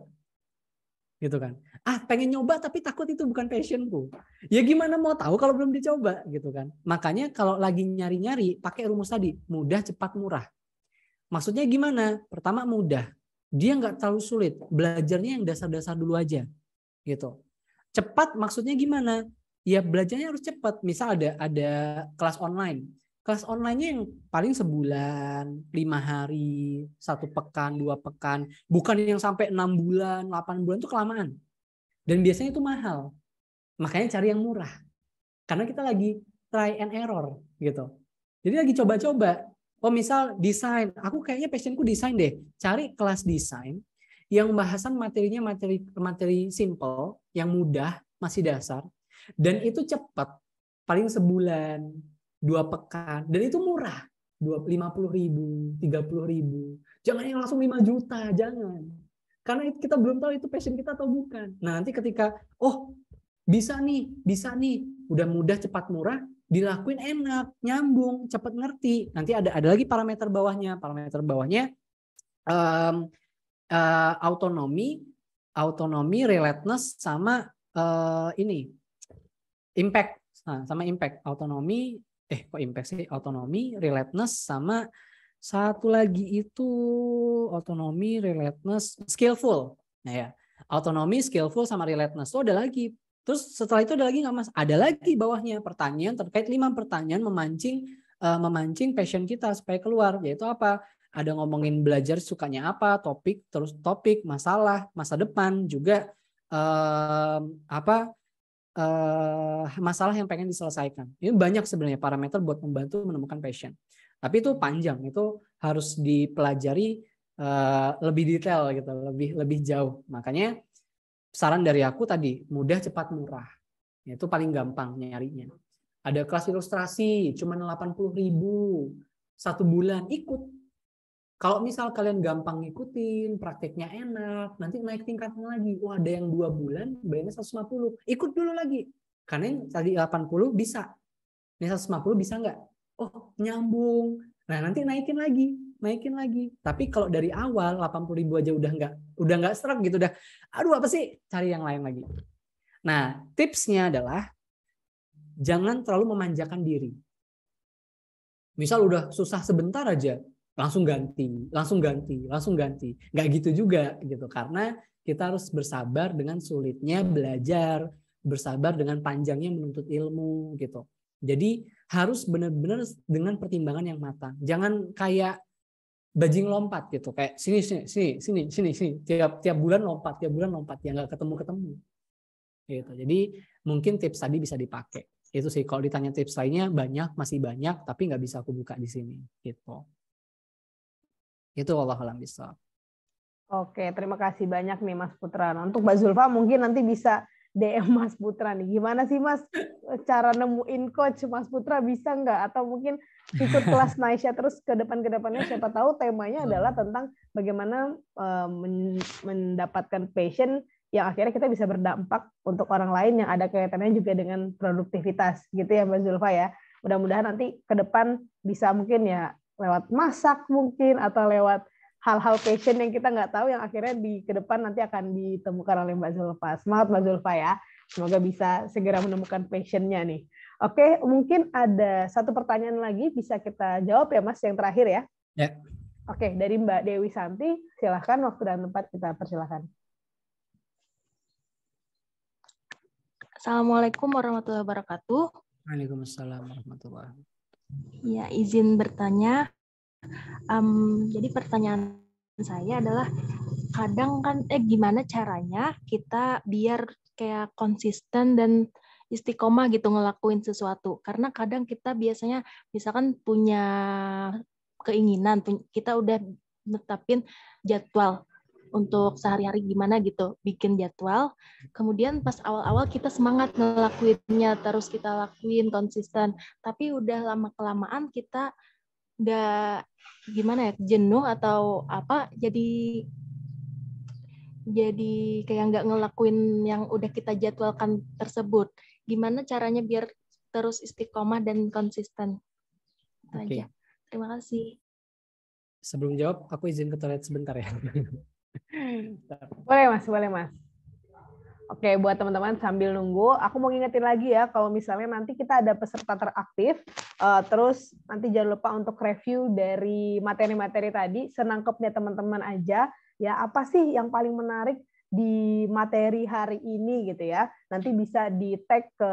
Gitu kan. Ah, pengen nyoba tapi takut itu bukan passionku. Ya gimana mau tahu kalau belum dicoba gitu kan. Makanya kalau lagi nyari-nyari pakai rumus tadi, mudah, cepat, murah. Maksudnya gimana? Pertama mudah. Dia nggak terlalu sulit. Belajarnya yang dasar-dasar dulu aja. Gitu. Cepat maksudnya gimana? Ya belajarnya harus cepat. Misal ada ada kelas online kelas online-nya yang paling sebulan, lima hari, satu pekan, dua pekan, bukan yang sampai enam bulan, delapan bulan itu kelamaan. Dan biasanya itu mahal. Makanya cari yang murah. Karena kita lagi try and error gitu. Jadi lagi coba-coba. Oh misal desain, aku kayaknya passionku desain deh. Cari kelas desain yang bahasan materinya materi materi simple, yang mudah, masih dasar, dan itu cepat, paling sebulan, dua pekan dan itu murah dua lima puluh ribu tiga puluh ribu jangan yang langsung lima juta jangan karena kita belum tahu itu passion kita atau bukan nah, nanti ketika oh bisa nih bisa nih udah mudah cepat murah dilakuin enak nyambung cepat ngerti nanti ada ada lagi parameter bawahnya parameter bawahnya um, uh, autonomi autonomi relatedness sama uh, ini impact nah, sama impact autonomi eh kok impact sih autonomi, relatedness sama satu lagi itu autonomi, relatedness, skillful. Nah ya, autonomi, skillful sama relatedness itu ada lagi. Terus setelah itu ada lagi nggak mas? Ada lagi bawahnya pertanyaan terkait lima pertanyaan memancing uh, memancing passion kita supaya keluar. Yaitu apa? Ada ngomongin belajar sukanya apa, topik terus topik, masalah, masa depan juga uh, apa uh, masalah yang pengen diselesaikan. Ini banyak sebenarnya parameter buat membantu menemukan passion. Tapi itu panjang, itu harus dipelajari uh, lebih detail gitu, lebih lebih jauh. Makanya saran dari aku tadi mudah, cepat, murah. Itu paling gampang nyarinya. Ada kelas ilustrasi, cuma 80 ribu satu bulan ikut kalau misal kalian gampang ngikutin, prakteknya enak, nanti naik tingkatnya lagi. Wah, ada yang dua bulan bayarnya 150. Ikut dulu lagi. Karena yang tadi 80 bisa. Ini 150 bisa nggak? Oh, nyambung. Nah, nanti naikin lagi, naikin lagi. Tapi kalau dari awal 80 ribu aja udah nggak, udah nggak serak gitu, udah. Aduh, apa sih? Cari yang lain lagi. Nah, tipsnya adalah jangan terlalu memanjakan diri. Misal udah susah sebentar aja, langsung ganti, langsung ganti, langsung ganti. Nggak gitu juga gitu karena kita harus bersabar dengan sulitnya belajar, bersabar dengan panjangnya menuntut ilmu gitu. Jadi harus benar-benar dengan pertimbangan yang matang. Jangan kayak bajing lompat gitu kayak sini sini sini sini sini sini tiap tiap bulan lompat tiap bulan lompat ya nggak ketemu ketemu gitu jadi mungkin tips tadi bisa dipakai itu sih kalau ditanya tips lainnya banyak masih banyak tapi nggak bisa aku buka di sini gitu itu Allah alam bisa. Oke, terima kasih banyak nih Mas Putra. untuk Mbak Zulfa mungkin nanti bisa DM Mas Putra nih. Gimana sih Mas cara nemuin coach Mas Putra bisa nggak? Atau mungkin ikut kelas Naisha [laughs] terus ke depan ke depannya siapa tahu temanya hmm. adalah tentang bagaimana eh, mendapatkan passion yang akhirnya kita bisa berdampak untuk orang lain yang ada kaitannya juga dengan produktivitas gitu ya Mbak Zulfa ya. Mudah-mudahan nanti ke depan bisa mungkin ya lewat masak mungkin atau lewat hal-hal passion yang kita nggak tahu yang akhirnya di ke depan nanti akan ditemukan oleh Mbak Zulfa. Semangat Mbak Zulfa ya. Semoga bisa segera menemukan passionnya nih. Oke, mungkin ada satu pertanyaan lagi bisa kita jawab ya Mas yang terakhir ya. Ya. Oke, dari Mbak Dewi Santi, silahkan waktu dan tempat kita persilahkan. Assalamualaikum warahmatullahi wabarakatuh. Waalaikumsalam warahmatullahi wabarakatuh. Ya, izin bertanya. Um, jadi pertanyaan saya adalah kadang kan eh gimana caranya kita biar kayak konsisten dan istiqomah gitu ngelakuin sesuatu. Karena kadang kita biasanya misalkan punya keinginan, kita udah netapin jadwal untuk sehari-hari gimana gitu, bikin jadwal. Kemudian pas awal-awal kita semangat ngelakuinnya, terus kita lakuin konsisten. Tapi udah lama kelamaan kita udah gimana ya jenuh atau apa jadi jadi kayak nggak ngelakuin yang udah kita jadwalkan tersebut. Gimana caranya biar terus istiqomah dan konsisten? okay. Terima kasih. Sebelum jawab, aku izin ke toilet sebentar ya. [laughs] [laughs] boleh mas, boleh mas. Oke, buat teman-teman sambil nunggu, aku mau ngingetin lagi ya, kalau misalnya nanti kita ada peserta teraktif, uh, terus nanti jangan lupa untuk review dari materi-materi tadi, senangkepnya teman-teman aja, ya apa sih yang paling menarik di materi hari ini gitu ya. Nanti bisa di tag ke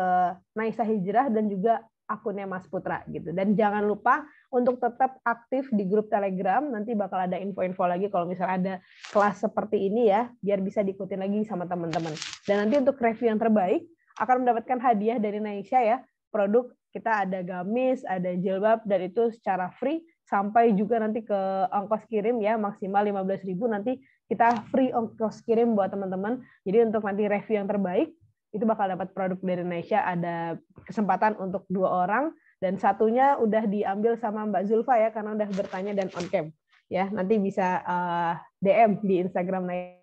Naisa Hijrah dan juga akunnya Mas Putra gitu. Dan jangan lupa untuk tetap aktif di grup Telegram. Nanti bakal ada info-info lagi kalau misalnya ada kelas seperti ini ya, biar bisa diikuti lagi sama teman-teman. Dan nanti untuk review yang terbaik akan mendapatkan hadiah dari Naisha ya. Produk kita ada gamis, ada jilbab dan itu secara free sampai juga nanti ke ongkos kirim ya maksimal 15.000 nanti kita free ongkos kirim buat teman-teman. Jadi untuk nanti review yang terbaik itu bakal dapat produk dari Indonesia ada kesempatan untuk dua orang dan satunya udah diambil sama Mbak Zulfa ya karena udah bertanya dan on cam ya nanti bisa uh, eh, DM di Instagram Naya